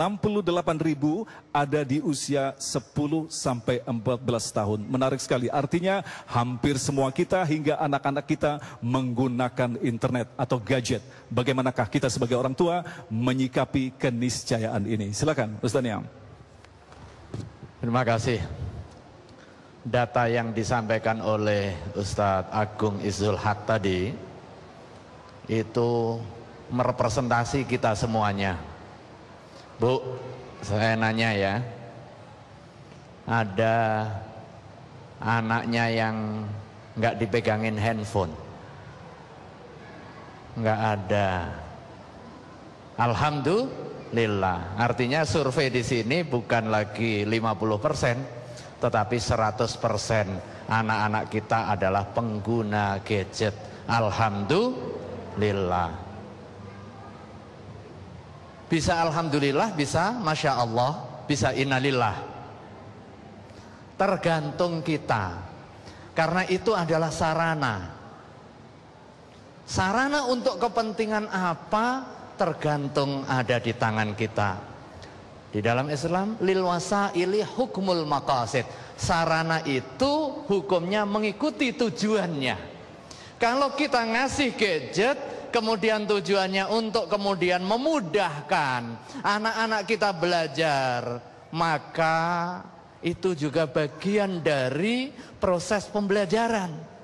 ribu ada di usia 10 sampai 14 tahun. Menarik sekali. Artinya hampir semua kita hingga anak-anak kita menggunakan internet internet atau gadget. Bagaimanakah kita sebagai orang tua menyikapi keniscayaan ini? Silakan, Ustaz Niam. Terima kasih. Data yang disampaikan oleh Ustadz Agung Izul Haq tadi itu merepresentasi kita semuanya. Bu, saya nanya ya. Ada anaknya yang nggak dipegangin handphone nggak ada. Alhamdulillah. Artinya survei di sini bukan lagi 50% tetapi 100% anak-anak kita adalah pengguna gadget. Alhamdulillah. Bisa alhamdulillah, bisa masya Allah, bisa innalillah. Tergantung kita. Karena itu adalah sarana. Sarana untuk kepentingan apa tergantung ada di tangan kita. Di dalam Islam, lil wasaili hukmul maqasid. Sarana itu hukumnya mengikuti tujuannya. Kalau kita ngasih gadget, kemudian tujuannya untuk kemudian memudahkan anak-anak kita belajar, maka itu juga bagian dari proses pembelajaran.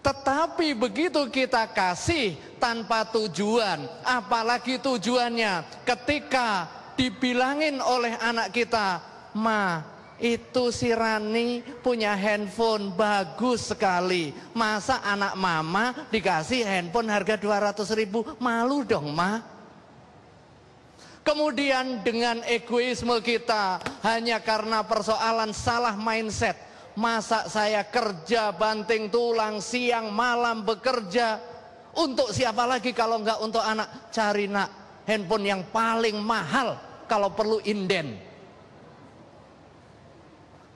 Tetapi begitu kita kasih tanpa tujuan, apalagi tujuannya ketika dibilangin oleh anak kita, "Ma, itu si Rani punya handphone bagus sekali. Masa anak mama dikasih handphone harga 200 ribu, malu dong, Ma." Kemudian dengan egoisme kita hanya karena persoalan salah mindset Masa saya kerja banting tulang siang malam bekerja untuk siapa lagi kalau nggak untuk anak? Cari nak handphone yang paling mahal kalau perlu inden.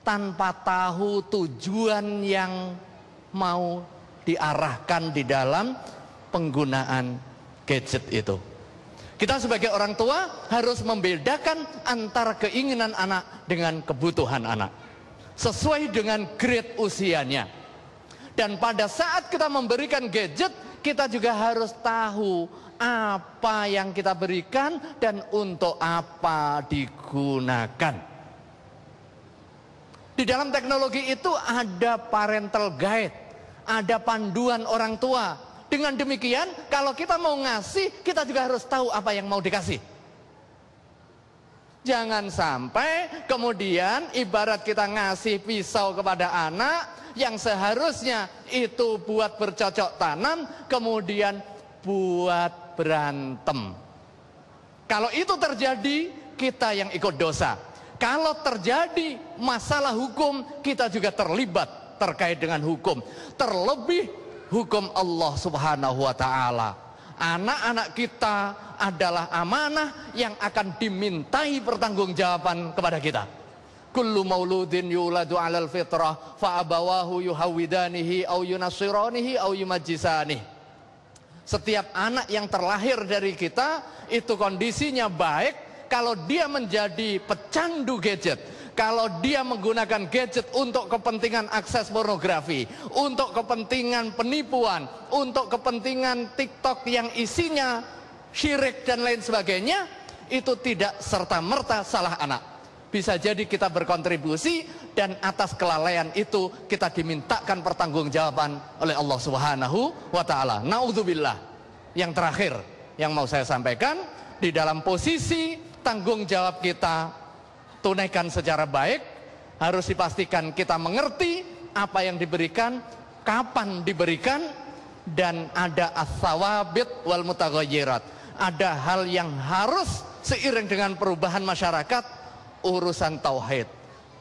Tanpa tahu tujuan yang mau diarahkan di dalam penggunaan gadget itu. Kita sebagai orang tua harus membedakan antara keinginan anak dengan kebutuhan anak sesuai dengan grade usianya. Dan pada saat kita memberikan gadget, kita juga harus tahu apa yang kita berikan dan untuk apa digunakan. Di dalam teknologi itu ada parental guide, ada panduan orang tua. Dengan demikian, kalau kita mau ngasih, kita juga harus tahu apa yang mau dikasih. Jangan sampai kemudian ibarat kita ngasih pisau kepada anak yang seharusnya itu buat bercocok tanam kemudian buat berantem. Kalau itu terjadi kita yang ikut dosa. Kalau terjadi masalah hukum kita juga terlibat terkait dengan hukum. Terlebih hukum Allah Subhanahu wa taala. Anak-anak kita adalah amanah yang akan dimintai pertanggungjawaban kepada kita. Kullu mauludin yuladu alal fitrah fa'abawahu yuhawidanihi au yunasiranihi au yumajisanihi setiap anak yang terlahir dari kita itu kondisinya baik kalau dia menjadi pecandu gadget, kalau dia menggunakan gadget untuk kepentingan akses pornografi, untuk kepentingan penipuan, untuk kepentingan TikTok yang isinya syirik dan lain sebagainya, itu tidak serta-merta salah anak bisa jadi kita berkontribusi dan atas kelalaian itu kita dimintakan pertanggungjawaban oleh Allah Subhanahu wa taala. Nauzubillah. Yang terakhir yang mau saya sampaikan di dalam posisi tanggung jawab kita tunaikan secara baik, harus dipastikan kita mengerti apa yang diberikan, kapan diberikan, dan ada asawabit wal mutagoyirat. Ada hal yang harus seiring dengan perubahan masyarakat, urusan tauhid,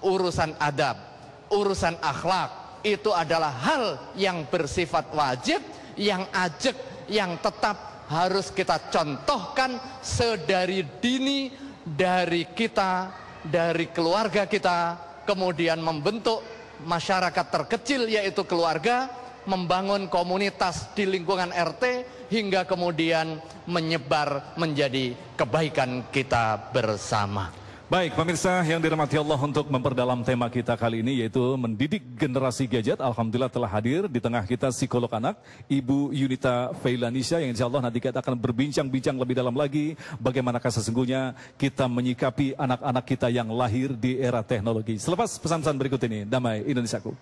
urusan adab, urusan akhlak, itu adalah hal yang bersifat wajib, yang ajek, yang tetap harus kita contohkan sedari dini dari kita dari keluarga kita, kemudian membentuk masyarakat terkecil yaitu keluarga, membangun komunitas di lingkungan RT hingga kemudian menyebar menjadi kebaikan kita bersama. Baik, pemirsa yang dirahmati Allah untuk memperdalam tema kita kali ini yaitu mendidik generasi gadget. Alhamdulillah telah hadir di tengah kita psikolog anak, Ibu Yunita Feilanisha yang insya Allah nanti kita akan berbincang-bincang lebih dalam lagi bagaimanakah sesungguhnya kita menyikapi anak-anak kita yang lahir di era teknologi. Selepas pesan-pesan berikut ini, damai Indonesiaku.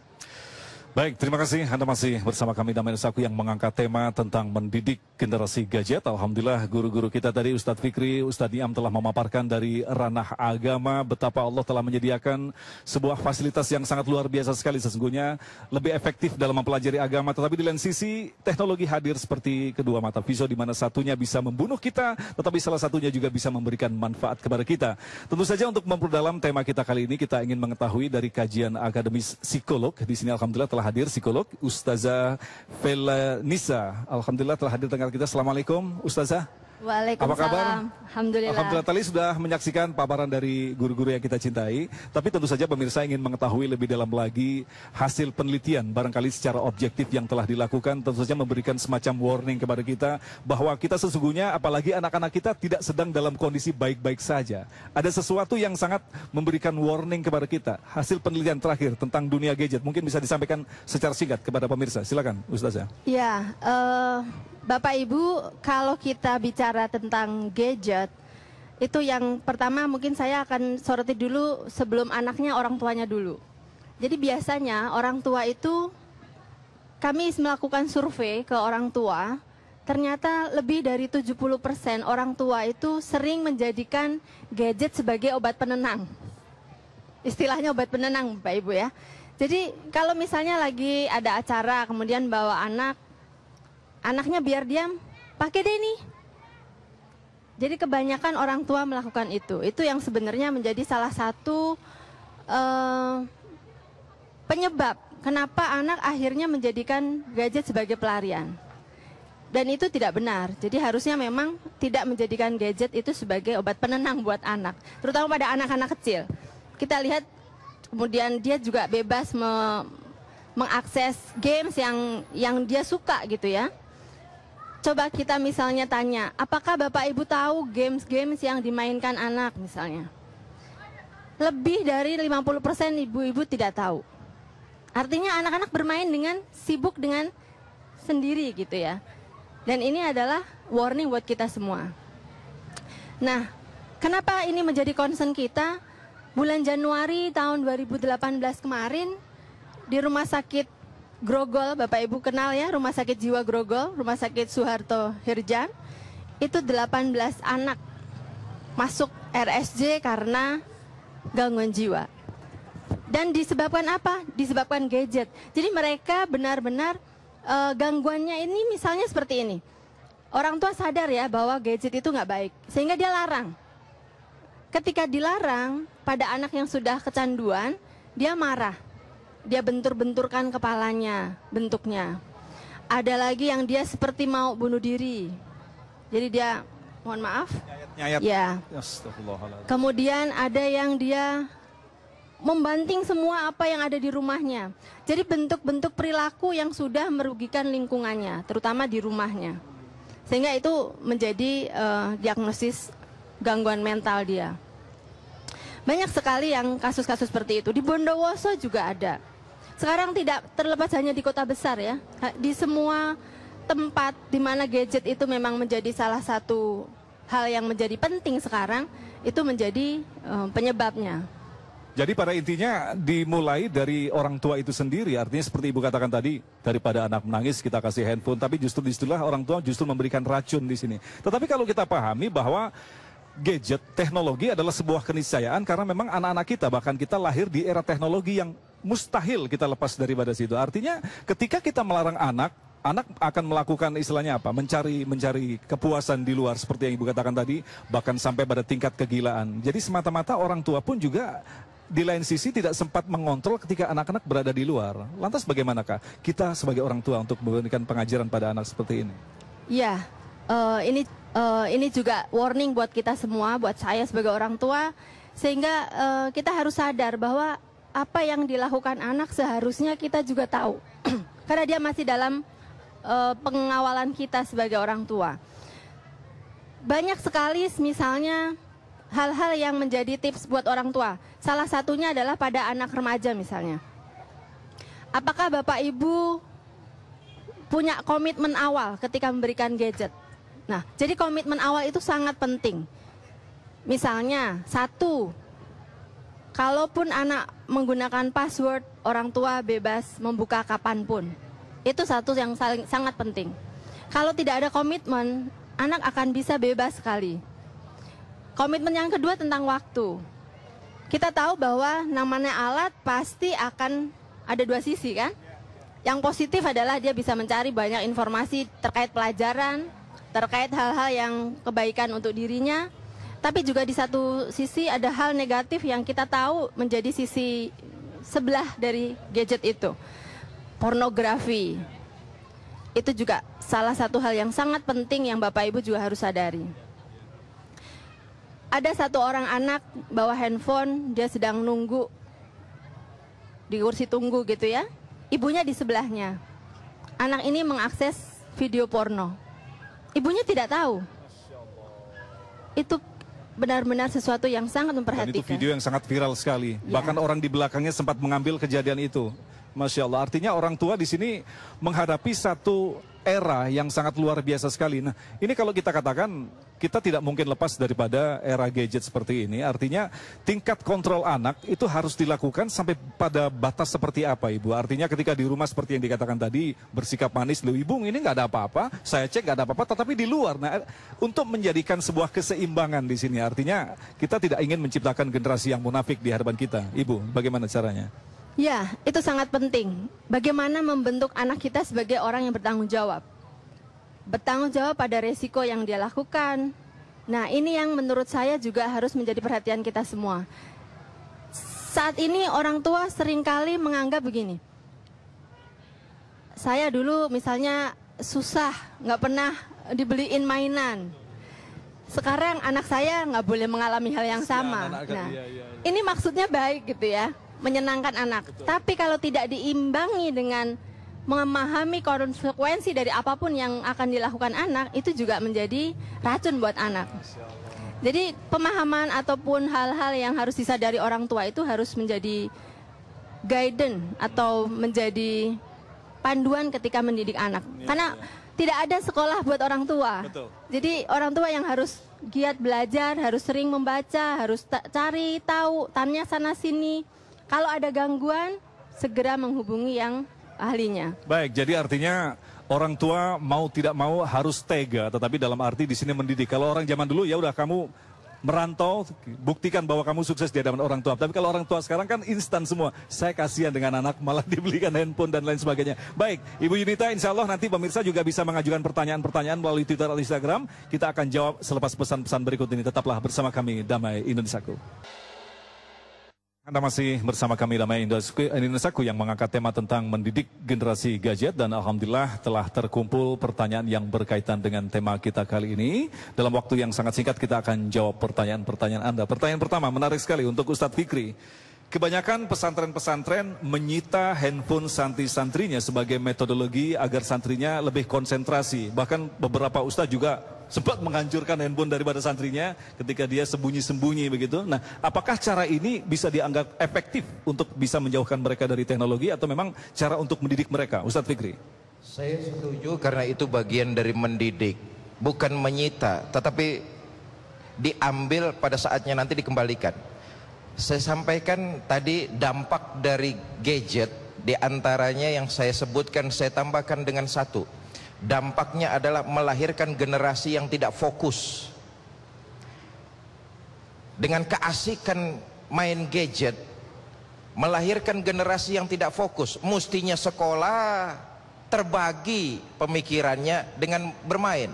Baik, terima kasih Anda masih bersama kami Damai Nusaku yang mengangkat tema tentang mendidik generasi gadget. Alhamdulillah guru-guru kita tadi Ustadz Fikri, Ustadz Niam telah memaparkan dari ranah agama betapa Allah telah menyediakan sebuah fasilitas yang sangat luar biasa sekali sesungguhnya lebih efektif dalam mempelajari agama. Tetapi di lain sisi teknologi hadir seperti kedua mata pisau di mana satunya bisa membunuh kita tetapi salah satunya juga bisa memberikan manfaat kepada kita. Tentu saja untuk memperdalam tema kita kali ini kita ingin mengetahui dari kajian akademis psikolog di sini Alhamdulillah telah telah hadir psikolog Ustazah Fela Nisa. Alhamdulillah telah hadir dengan kita. Assalamualaikum Ustazah. Waalaikumsalam. Apa kabar? Alhamdulillah. Alhamdulillah tadi sudah menyaksikan paparan dari guru-guru yang kita cintai. Tapi tentu saja pemirsa ingin mengetahui lebih dalam lagi hasil penelitian barangkali secara objektif yang telah dilakukan tentu saja memberikan semacam warning kepada kita bahwa kita sesungguhnya apalagi anak-anak kita tidak sedang dalam kondisi baik-baik saja. Ada sesuatu yang sangat memberikan warning kepada kita. Hasil penelitian terakhir tentang dunia gadget mungkin bisa disampaikan secara singkat kepada pemirsa. Silakan Ustazah. Ya, uh, Bapak Ibu, kalau kita bicara tentang gadget, itu yang pertama mungkin saya akan soroti dulu sebelum anaknya orang tuanya dulu. Jadi biasanya orang tua itu kami melakukan survei ke orang tua, ternyata lebih dari 70% orang tua itu sering menjadikan gadget sebagai obat penenang. Istilahnya obat penenang, Bapak Ibu ya. Jadi kalau misalnya lagi ada acara kemudian bawa anak Anaknya biar diam, pakai deh nih. Jadi kebanyakan orang tua melakukan itu. Itu yang sebenarnya menjadi salah satu uh, penyebab kenapa anak akhirnya menjadikan gadget sebagai pelarian. Dan itu tidak benar. Jadi harusnya memang tidak menjadikan gadget itu sebagai obat penenang buat anak, terutama pada anak-anak kecil. Kita lihat kemudian dia juga bebas me mengakses games yang yang dia suka gitu ya coba kita misalnya tanya, apakah Bapak Ibu tahu games-games yang dimainkan anak misalnya? Lebih dari 50% ibu-ibu tidak tahu. Artinya anak-anak bermain dengan sibuk dengan sendiri gitu ya. Dan ini adalah warning buat kita semua. Nah, kenapa ini menjadi concern kita? Bulan Januari tahun 2018 kemarin di Rumah Sakit Grogol, Bapak Ibu kenal ya, Rumah Sakit Jiwa Grogol, Rumah Sakit Soeharto Hirjan, itu 18 anak masuk RSJ karena gangguan jiwa. Dan disebabkan apa? Disebabkan gadget. Jadi mereka benar-benar e, gangguannya ini misalnya seperti ini. Orang tua sadar ya bahwa gadget itu nggak baik, sehingga dia larang. Ketika dilarang, pada anak yang sudah kecanduan, dia marah dia bentur-benturkan kepalanya bentuknya. Ada lagi yang dia seperti mau bunuh diri. Jadi dia mohon maaf. Nyayat, nyayat. Ya. Kemudian ada yang dia membanting semua apa yang ada di rumahnya. Jadi bentuk-bentuk perilaku yang sudah merugikan lingkungannya, terutama di rumahnya. Sehingga itu menjadi uh, diagnosis gangguan mental dia. Banyak sekali yang kasus-kasus seperti itu. Di Bondowoso juga ada sekarang tidak terlepas hanya di kota besar ya, di semua tempat di mana gadget itu memang menjadi salah satu hal yang menjadi penting sekarang itu menjadi um, penyebabnya. Jadi pada intinya dimulai dari orang tua itu sendiri, artinya seperti ibu katakan tadi, daripada anak menangis kita kasih handphone, tapi justru disitulah orang tua justru memberikan racun di sini. Tetapi kalau kita pahami bahwa gadget, teknologi adalah sebuah keniscayaan karena memang anak-anak kita, bahkan kita lahir di era teknologi yang mustahil kita lepas dari daripada situ. Artinya ketika kita melarang anak, anak akan melakukan istilahnya apa? Mencari mencari kepuasan di luar seperti yang Ibu katakan tadi, bahkan sampai pada tingkat kegilaan. Jadi semata-mata orang tua pun juga di lain sisi tidak sempat mengontrol ketika anak-anak berada di luar. Lantas bagaimanakah kita sebagai orang tua untuk memberikan pengajaran pada anak seperti ini? Ya, uh, ini uh, ini juga warning buat kita semua, buat saya sebagai orang tua, sehingga uh, kita harus sadar bahwa apa yang dilakukan anak seharusnya kita juga tahu karena dia masih dalam uh, pengawalan kita sebagai orang tua. Banyak sekali misalnya hal-hal yang menjadi tips buat orang tua. Salah satunya adalah pada anak remaja misalnya. Apakah Bapak Ibu punya komitmen awal ketika memberikan gadget? Nah, jadi komitmen awal itu sangat penting. Misalnya, satu, Kalaupun anak menggunakan password, orang tua bebas membuka kapanpun. Itu satu yang saling, sangat penting. Kalau tidak ada komitmen, anak akan bisa bebas sekali. Komitmen yang kedua tentang waktu. Kita tahu bahwa namanya alat pasti akan ada dua sisi kan? Yang positif adalah dia bisa mencari banyak informasi terkait pelajaran, terkait hal-hal yang kebaikan untuk dirinya, tapi juga di satu sisi ada hal negatif yang kita tahu menjadi sisi sebelah dari gadget itu. Pornografi. Itu juga salah satu hal yang sangat penting yang Bapak Ibu juga harus sadari. Ada satu orang anak bawa handphone, dia sedang nunggu di kursi tunggu gitu ya. Ibunya di sebelahnya. Anak ini mengakses video porno. Ibunya tidak tahu. Itu benar-benar sesuatu yang sangat memperhatikan. Dan itu video yang sangat viral sekali. Ya. Bahkan orang di belakangnya sempat mengambil kejadian itu. Masya Allah. Artinya orang tua di sini menghadapi satu era yang sangat luar biasa sekali. Nah, ini kalau kita katakan kita tidak mungkin lepas daripada era gadget seperti ini. Artinya tingkat kontrol anak itu harus dilakukan sampai pada batas seperti apa, Ibu? Artinya ketika di rumah seperti yang dikatakan tadi bersikap manis, lu ibu ini nggak ada apa-apa, saya cek nggak ada apa-apa, tetapi di luar. Nah, untuk menjadikan sebuah keseimbangan di sini, artinya kita tidak ingin menciptakan generasi yang munafik di hadapan kita, Ibu. Bagaimana caranya? Ya, itu sangat penting. Bagaimana membentuk anak kita sebagai orang yang bertanggung jawab. Bertanggung jawab pada resiko yang dia lakukan. Nah, ini yang menurut saya juga harus menjadi perhatian kita semua. Saat ini orang tua seringkali menganggap begini. Saya dulu misalnya susah, nggak pernah dibeliin mainan. Sekarang anak saya nggak boleh mengalami hal yang sama. nah, iya, iya. ini maksudnya baik gitu ya menyenangkan anak. Betul. Tapi kalau tidak diimbangi dengan memahami konsekuensi dari apapun yang akan dilakukan anak itu juga menjadi racun buat anak. Jadi pemahaman ataupun hal-hal yang harus disadari orang tua itu harus menjadi guidance atau menjadi panduan ketika mendidik anak. Ya, Karena ya. tidak ada sekolah buat orang tua. Betul. Jadi orang tua yang harus giat belajar, harus sering membaca, harus cari tahu tanya sana sini kalau ada gangguan, segera menghubungi yang ahlinya. Baik, jadi artinya orang tua mau tidak mau harus tega, tetapi dalam arti di sini mendidik. Kalau orang zaman dulu ya udah kamu merantau, buktikan bahwa kamu sukses di hadapan orang tua. Tapi kalau orang tua sekarang kan instan semua. Saya kasihan dengan anak, malah dibelikan handphone dan lain sebagainya. Baik, Ibu Yunita, insya Allah nanti pemirsa juga bisa mengajukan pertanyaan-pertanyaan melalui Twitter atau Instagram. Kita akan jawab selepas pesan-pesan berikut ini. Tetaplah bersama kami, Damai Indonesiaku. Anda masih bersama kami Damai Indonesiaku yang mengangkat tema tentang mendidik generasi gadget dan Alhamdulillah telah terkumpul pertanyaan yang berkaitan dengan tema kita kali ini. Dalam waktu yang sangat singkat kita akan jawab pertanyaan-pertanyaan Anda. Pertanyaan pertama menarik sekali untuk Ustadz Fikri. Kebanyakan pesantren-pesantren menyita handphone santri-santrinya sebagai metodologi agar santrinya lebih konsentrasi. Bahkan beberapa ustadz juga sempat menghancurkan handphone daripada santrinya ketika dia sembunyi-sembunyi begitu. Nah, apakah cara ini bisa dianggap efektif untuk bisa menjauhkan mereka dari teknologi atau memang cara untuk mendidik mereka? Ustadz Fikri. Saya setuju karena itu bagian dari mendidik, bukan menyita, tetapi diambil pada saatnya nanti dikembalikan. Saya sampaikan tadi dampak dari gadget di antaranya yang saya sebutkan saya tambahkan dengan satu. Dampaknya adalah melahirkan generasi yang tidak fokus. Dengan keasikan main gadget melahirkan generasi yang tidak fokus. Mestinya sekolah terbagi pemikirannya dengan bermain.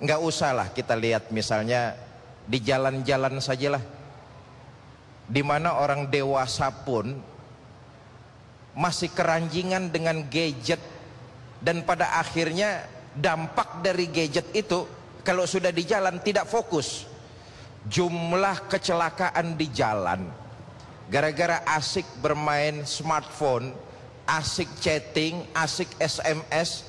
Nggak usahlah kita lihat misalnya di jalan-jalan sajalah di mana orang dewasa pun masih keranjingan dengan gadget dan pada akhirnya dampak dari gadget itu kalau sudah di jalan tidak fokus jumlah kecelakaan di jalan gara-gara asik bermain smartphone asik chatting asik SMS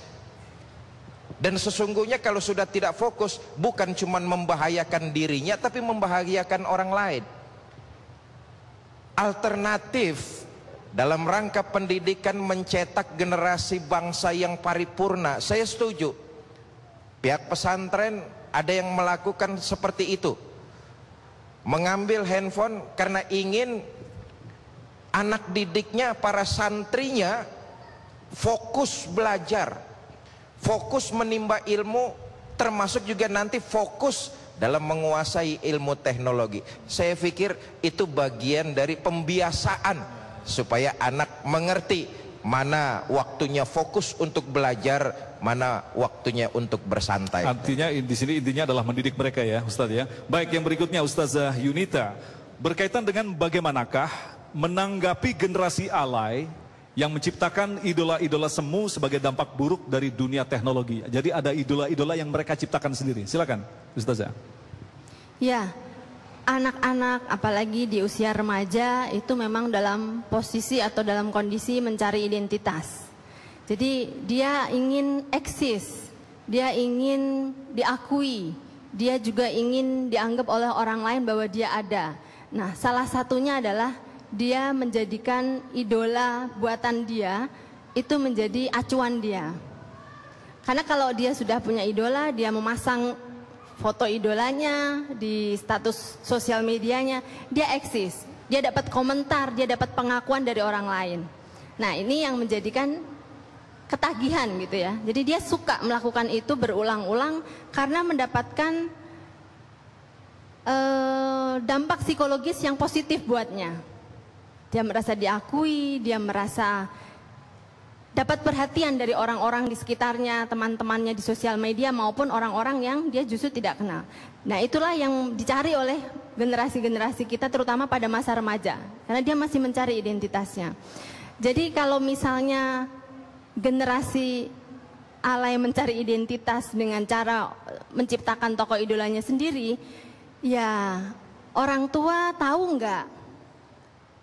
dan sesungguhnya kalau sudah tidak fokus bukan cuma membahayakan dirinya tapi membahayakan orang lain alternatif dalam rangka pendidikan mencetak generasi bangsa yang paripurna. Saya setuju. Pihak pesantren ada yang melakukan seperti itu. Mengambil handphone karena ingin anak didiknya, para santrinya fokus belajar, fokus menimba ilmu, termasuk juga nanti fokus dalam menguasai ilmu teknologi. Saya pikir itu bagian dari pembiasaan supaya anak mengerti mana waktunya fokus untuk belajar, mana waktunya untuk bersantai. Artinya di sini intinya adalah mendidik mereka ya, Ustaz ya. Baik, yang berikutnya Ustazah Yunita berkaitan dengan bagaimanakah menanggapi generasi alay yang menciptakan idola-idola semu sebagai dampak buruk dari dunia teknologi. Jadi ada idola-idola yang mereka ciptakan sendiri. Silakan, Ustazah. Ya, anak-anak apalagi di usia remaja itu memang dalam posisi atau dalam kondisi mencari identitas. Jadi dia ingin eksis, dia ingin diakui, dia juga ingin dianggap oleh orang lain bahwa dia ada. Nah, salah satunya adalah dia menjadikan idola buatan dia itu menjadi acuan dia. Karena kalau dia sudah punya idola, dia memasang foto idolanya di status sosial medianya, dia eksis. Dia dapat komentar, dia dapat pengakuan dari orang lain. Nah, ini yang menjadikan ketagihan gitu ya. Jadi dia suka melakukan itu berulang-ulang karena mendapatkan eh, dampak psikologis yang positif buatnya. Dia merasa diakui, dia merasa dapat perhatian dari orang-orang di sekitarnya, teman-temannya di sosial media maupun orang-orang yang dia justru tidak kenal. Nah, itulah yang dicari oleh generasi-generasi kita terutama pada masa remaja karena dia masih mencari identitasnya. Jadi kalau misalnya generasi alay mencari identitas dengan cara menciptakan tokoh idolanya sendiri, ya orang tua tahu nggak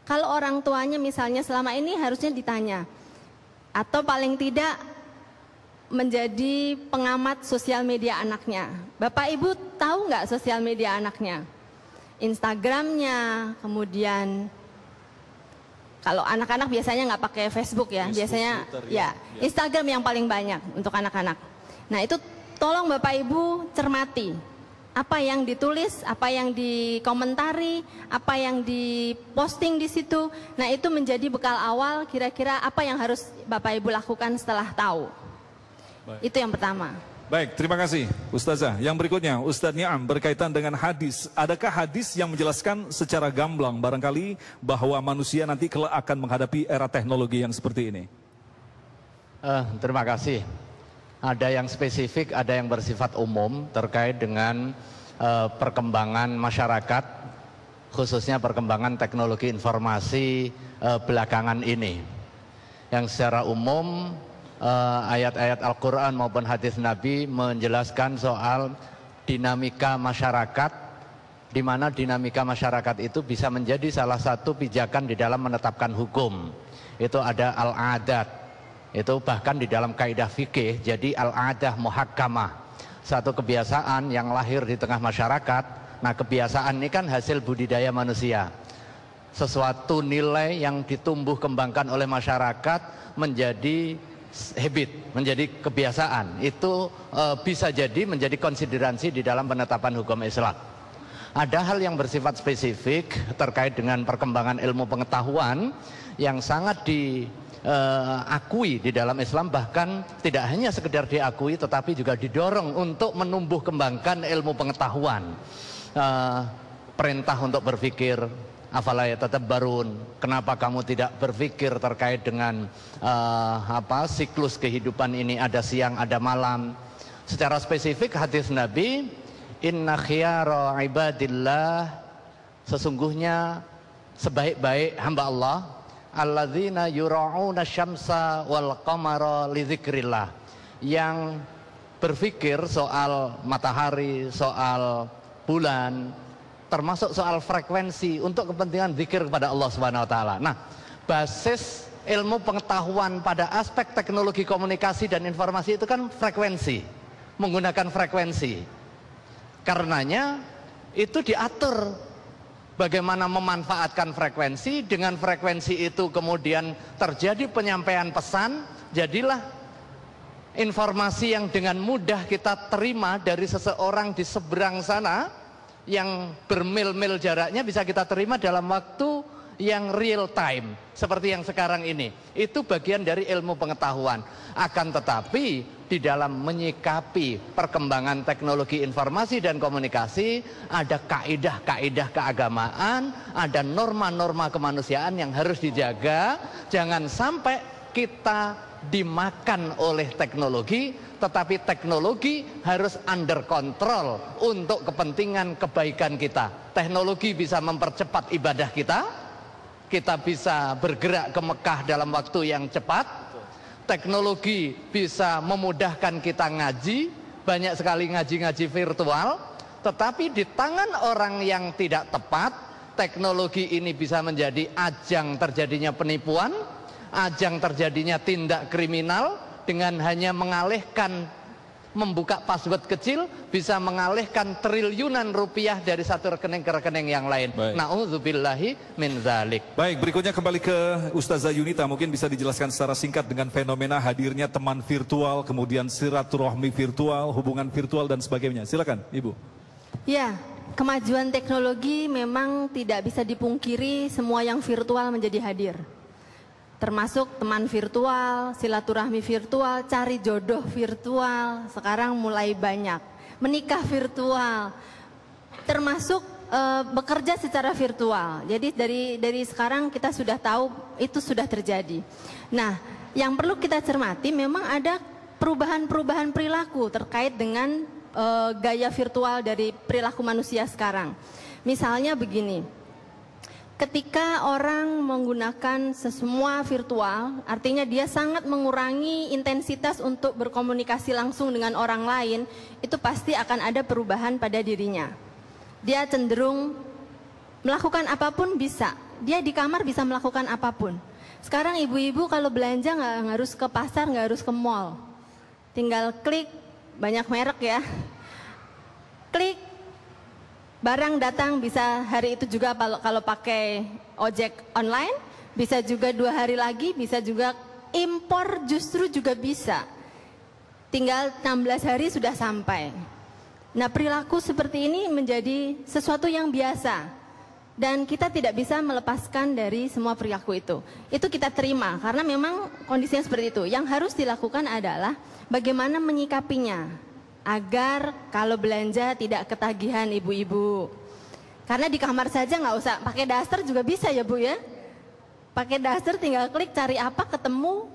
kalau orang tuanya misalnya selama ini harusnya ditanya atau paling tidak menjadi pengamat sosial media anaknya. Bapak Ibu tahu nggak sosial media anaknya? Instagramnya, kemudian kalau anak-anak biasanya nggak pakai Facebook ya, Facebook, biasanya Twitter, ya. ya, ya. Instagram yang paling banyak untuk anak-anak. Nah itu tolong Bapak Ibu cermati apa yang ditulis, apa yang dikomentari, apa yang diposting di situ. Nah, itu menjadi bekal awal kira-kira apa yang harus Bapak Ibu lakukan setelah tahu. Baik. Itu yang pertama. Baik, terima kasih Ustazah. Yang berikutnya, Ustaz Niam berkaitan dengan hadis. Adakah hadis yang menjelaskan secara gamblang barangkali bahwa manusia nanti kelak akan menghadapi era teknologi yang seperti ini? Uh, terima kasih ada yang spesifik, ada yang bersifat umum terkait dengan uh, perkembangan masyarakat, khususnya perkembangan teknologi informasi uh, belakangan ini. Yang secara umum uh, ayat-ayat Al-Quran maupun hadis Nabi menjelaskan soal dinamika masyarakat di mana dinamika masyarakat itu bisa menjadi salah satu pijakan di dalam menetapkan hukum. Itu ada al-adat, itu bahkan di dalam kaidah fikih jadi al-adah muhakkamah. Satu kebiasaan yang lahir di tengah masyarakat. Nah, kebiasaan ini kan hasil budidaya manusia. Sesuatu nilai yang ditumbuh kembangkan oleh masyarakat menjadi habit, menjadi kebiasaan. Itu e, bisa jadi menjadi konsideransi di dalam penetapan hukum Islam. Ada hal yang bersifat spesifik terkait dengan perkembangan ilmu pengetahuan yang sangat di uh, akui di dalam Islam bahkan tidak hanya sekedar diakui tetapi juga didorong untuk menumbuh kembangkan ilmu pengetahuan uh, perintah untuk berpikir afalaya tetap barun kenapa kamu tidak berpikir terkait dengan uh, apa siklus kehidupan ini ada siang ada malam secara spesifik hadis Nabi inna khiyara ibadillah sesungguhnya sebaik-baik hamba Allah alladzina yura'una syamsa wal qamara lidzikrillah yang berpikir soal matahari, soal bulan, termasuk soal frekuensi untuk kepentingan zikir kepada Allah Subhanahu wa taala. Nah, basis ilmu pengetahuan pada aspek teknologi komunikasi dan informasi itu kan frekuensi, menggunakan frekuensi. Karenanya itu diatur bagaimana memanfaatkan frekuensi dengan frekuensi itu kemudian terjadi penyampaian pesan jadilah informasi yang dengan mudah kita terima dari seseorang di seberang sana yang bermil-mil jaraknya bisa kita terima dalam waktu yang real time seperti yang sekarang ini. Itu bagian dari ilmu pengetahuan. Akan tetapi di dalam menyikapi perkembangan teknologi informasi dan komunikasi ada kaidah-kaidah keagamaan, ada norma-norma kemanusiaan yang harus dijaga. Jangan sampai kita dimakan oleh teknologi, tetapi teknologi harus under control untuk kepentingan kebaikan kita. Teknologi bisa mempercepat ibadah kita, kita bisa bergerak ke Mekah dalam waktu yang cepat. Teknologi bisa memudahkan kita ngaji, banyak sekali ngaji-ngaji virtual, tetapi di tangan orang yang tidak tepat, teknologi ini bisa menjadi ajang terjadinya penipuan, ajang terjadinya tindak kriminal dengan hanya mengalihkan membuka password kecil bisa mengalihkan triliunan rupiah dari satu rekening ke rekening yang lain. Nauzubillahi min zalik. Baik, berikutnya kembali ke Ustazah Yunita mungkin bisa dijelaskan secara singkat dengan fenomena hadirnya teman virtual, kemudian silaturahmi virtual, hubungan virtual dan sebagainya. Silakan, Ibu. Ya, kemajuan teknologi memang tidak bisa dipungkiri semua yang virtual menjadi hadir termasuk teman virtual, silaturahmi virtual, cari jodoh virtual, sekarang mulai banyak. Menikah virtual, termasuk e, bekerja secara virtual. Jadi dari dari sekarang kita sudah tahu itu sudah terjadi. Nah, yang perlu kita cermati memang ada perubahan-perubahan perilaku terkait dengan e, gaya virtual dari perilaku manusia sekarang. Misalnya begini, ketika orang menggunakan semua virtual, artinya dia sangat mengurangi intensitas untuk berkomunikasi langsung dengan orang lain, itu pasti akan ada perubahan pada dirinya. Dia cenderung melakukan apapun bisa. Dia di kamar bisa melakukan apapun. Sekarang ibu-ibu kalau belanja nggak harus ke pasar, nggak harus ke mall. Tinggal klik, banyak merek ya. Klik, barang datang bisa hari itu juga kalau kalau pakai ojek online, bisa juga dua hari lagi, bisa juga impor justru juga bisa. Tinggal 16 hari sudah sampai. Nah perilaku seperti ini menjadi sesuatu yang biasa dan kita tidak bisa melepaskan dari semua perilaku itu. Itu kita terima karena memang kondisinya seperti itu. Yang harus dilakukan adalah bagaimana menyikapinya agar kalau belanja tidak ketagihan ibu-ibu. Karena di kamar saja nggak usah pakai daster juga bisa ya bu ya. Pakai daster tinggal klik cari apa ketemu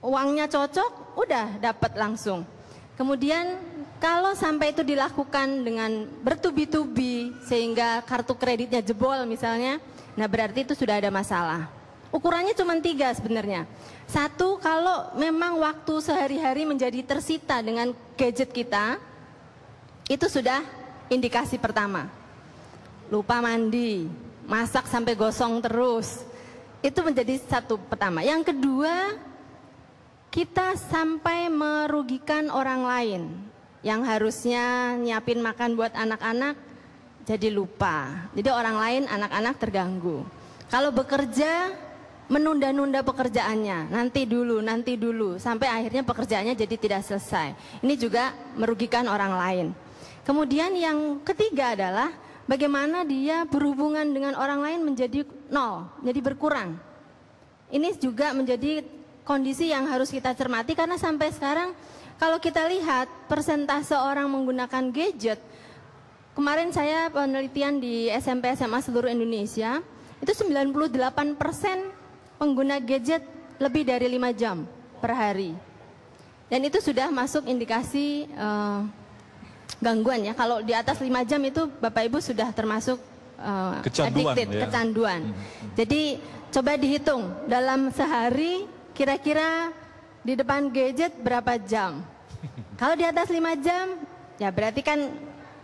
uangnya cocok udah dapat langsung. Kemudian kalau sampai itu dilakukan dengan bertubi-tubi sehingga kartu kreditnya jebol misalnya, nah berarti itu sudah ada masalah. Ukurannya cuma tiga sebenarnya. Satu, kalau memang waktu sehari-hari menjadi tersita dengan gadget kita, itu sudah indikasi pertama. Lupa mandi, masak sampai gosong terus. Itu menjadi satu pertama. Yang kedua, kita sampai merugikan orang lain yang harusnya nyiapin makan buat anak-anak jadi lupa. Jadi orang lain anak-anak terganggu. Kalau bekerja menunda-nunda pekerjaannya nanti dulu nanti dulu sampai akhirnya pekerjaannya jadi tidak selesai ini juga merugikan orang lain kemudian yang ketiga adalah bagaimana dia berhubungan dengan orang lain menjadi nol jadi berkurang ini juga menjadi kondisi yang harus kita cermati karena sampai sekarang kalau kita lihat persentase orang menggunakan gadget kemarin saya penelitian di SMP SMA seluruh Indonesia itu 98% pengguna gadget lebih dari 5 jam per hari. Dan itu sudah masuk indikasi uh, gangguan ya. Kalau di atas 5 jam itu Bapak Ibu sudah termasuk uh, kecanduan, addicted, ya. kecanduan. Hmm, hmm, hmm. Jadi coba dihitung dalam sehari kira-kira di depan gadget berapa jam. Kalau di atas 5 jam ya berarti kan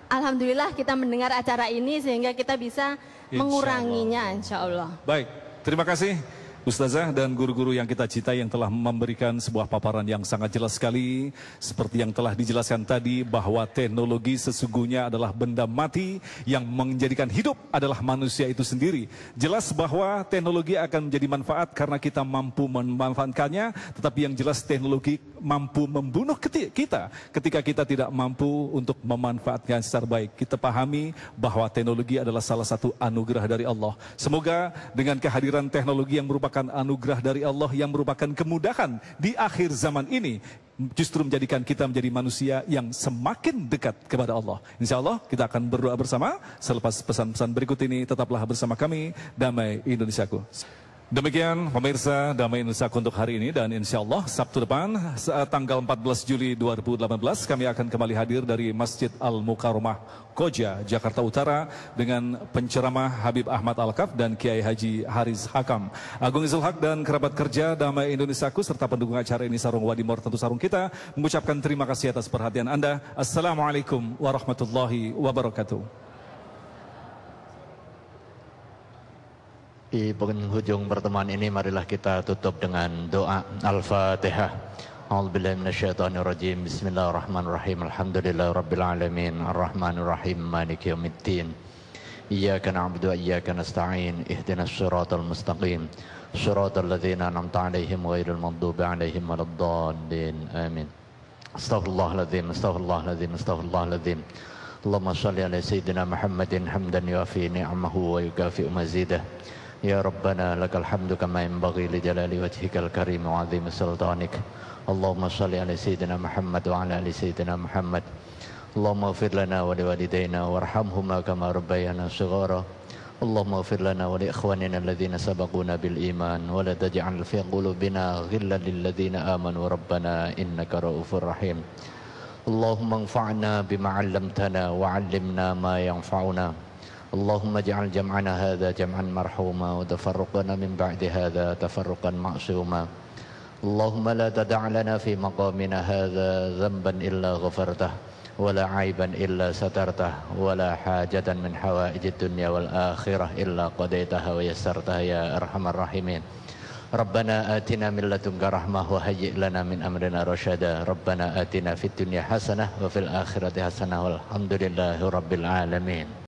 alhamdulillah kita mendengar acara ini sehingga kita bisa insya menguranginya Allah. insya Allah. Baik, terima kasih. Ustazah dan guru-guru yang kita cita yang telah memberikan sebuah paparan yang sangat jelas sekali Seperti yang telah dijelaskan tadi bahwa teknologi sesungguhnya adalah benda mati Yang menjadikan hidup adalah manusia itu sendiri Jelas bahwa teknologi akan menjadi manfaat karena kita mampu memanfaatkannya Tetapi yang jelas teknologi mampu membunuh kita Ketika kita tidak mampu untuk memanfaatkan secara baik Kita pahami bahwa teknologi adalah salah satu anugerah dari Allah Semoga dengan kehadiran teknologi yang merupakan merupakan anugerah dari Allah yang merupakan kemudahan di akhir zaman ini justru menjadikan kita menjadi manusia yang semakin dekat kepada Allah. Insya Allah kita akan berdoa bersama selepas pesan-pesan berikut ini tetaplah bersama kami damai Indonesiaku. Demikian pemirsa Damai Indonesia untuk hari ini dan insya Allah Sabtu depan tanggal 14 Juli 2018 kami akan kembali hadir dari Masjid Al Mukaromah Koja, Jakarta Utara dengan penceramah Habib Ahmad Al Kaf dan Kiai Haji Haris Hakam. Agung Izul Haq dan kerabat kerja Damai Indonesia kus serta pendukung acara ini Sarung Wadimor tentu sarung kita mengucapkan terima kasih atas perhatian Anda. Assalamualaikum warahmatullahi wabarakatuh. Di penghujung pertemuan ini marilah kita tutup dengan doa Al-Fatihah. A'udzubillahi minasyaitonirrajim. Bismillahirrahmanirrahim. Alhamdulillahirabbil alamin. Arrahmanirrahim. Maliki yaumiddin. Iyyaka na'budu wa iyyaka nasta'in. Ihdinas siratal mustaqim. Siratal ladzina an'amta 'alaihim ghairil maghdubi 'alaihim waladdallin. Amin. Astaghfirullahaladzim, astaghfirullahaladzim, astaghfirullahaladzim. Allahumma shalli ala sayyidina Muhammadin hamdan yuafi ni'amahu wa yukafi mazidah. يا ربنا لك الحمد كما ينبغي لجلال وجهك الكريم وعظيم سلطانك اللهم صل على سيدنا محمد وعلى ال سيدنا محمد اللهم اغفر لنا ولوالدينا وارحمهما كما ربيانا صغارا اللهم اغفر لنا ولاخواننا الذين سبقونا بالايمان ولا تجعل في قلوبنا غلا للذين امنوا ربنا انك رؤوف رحيم اللهم انفعنا بما علمتنا وعلمنا ما ينفعنا اللهم اجعل جمعنا هذا جمعا مرحوما وتفرقنا من بعد هذا تفرقا معصوما اللهم لا تدع لنا في مقامنا هذا ذنبا إلا غفرته ولا عيبا إلا سترته ولا حاجة من حوائج الدنيا والآخرة إلا قضيتها ويسرتها يا أرحم الراحمين ربنا آتنا من لدنك رحمة وهيئ لنا من أمرنا رشدا ربنا آتنا في الدنيا حسنة وفي الآخرة حسنة والحمد لله رب العالمين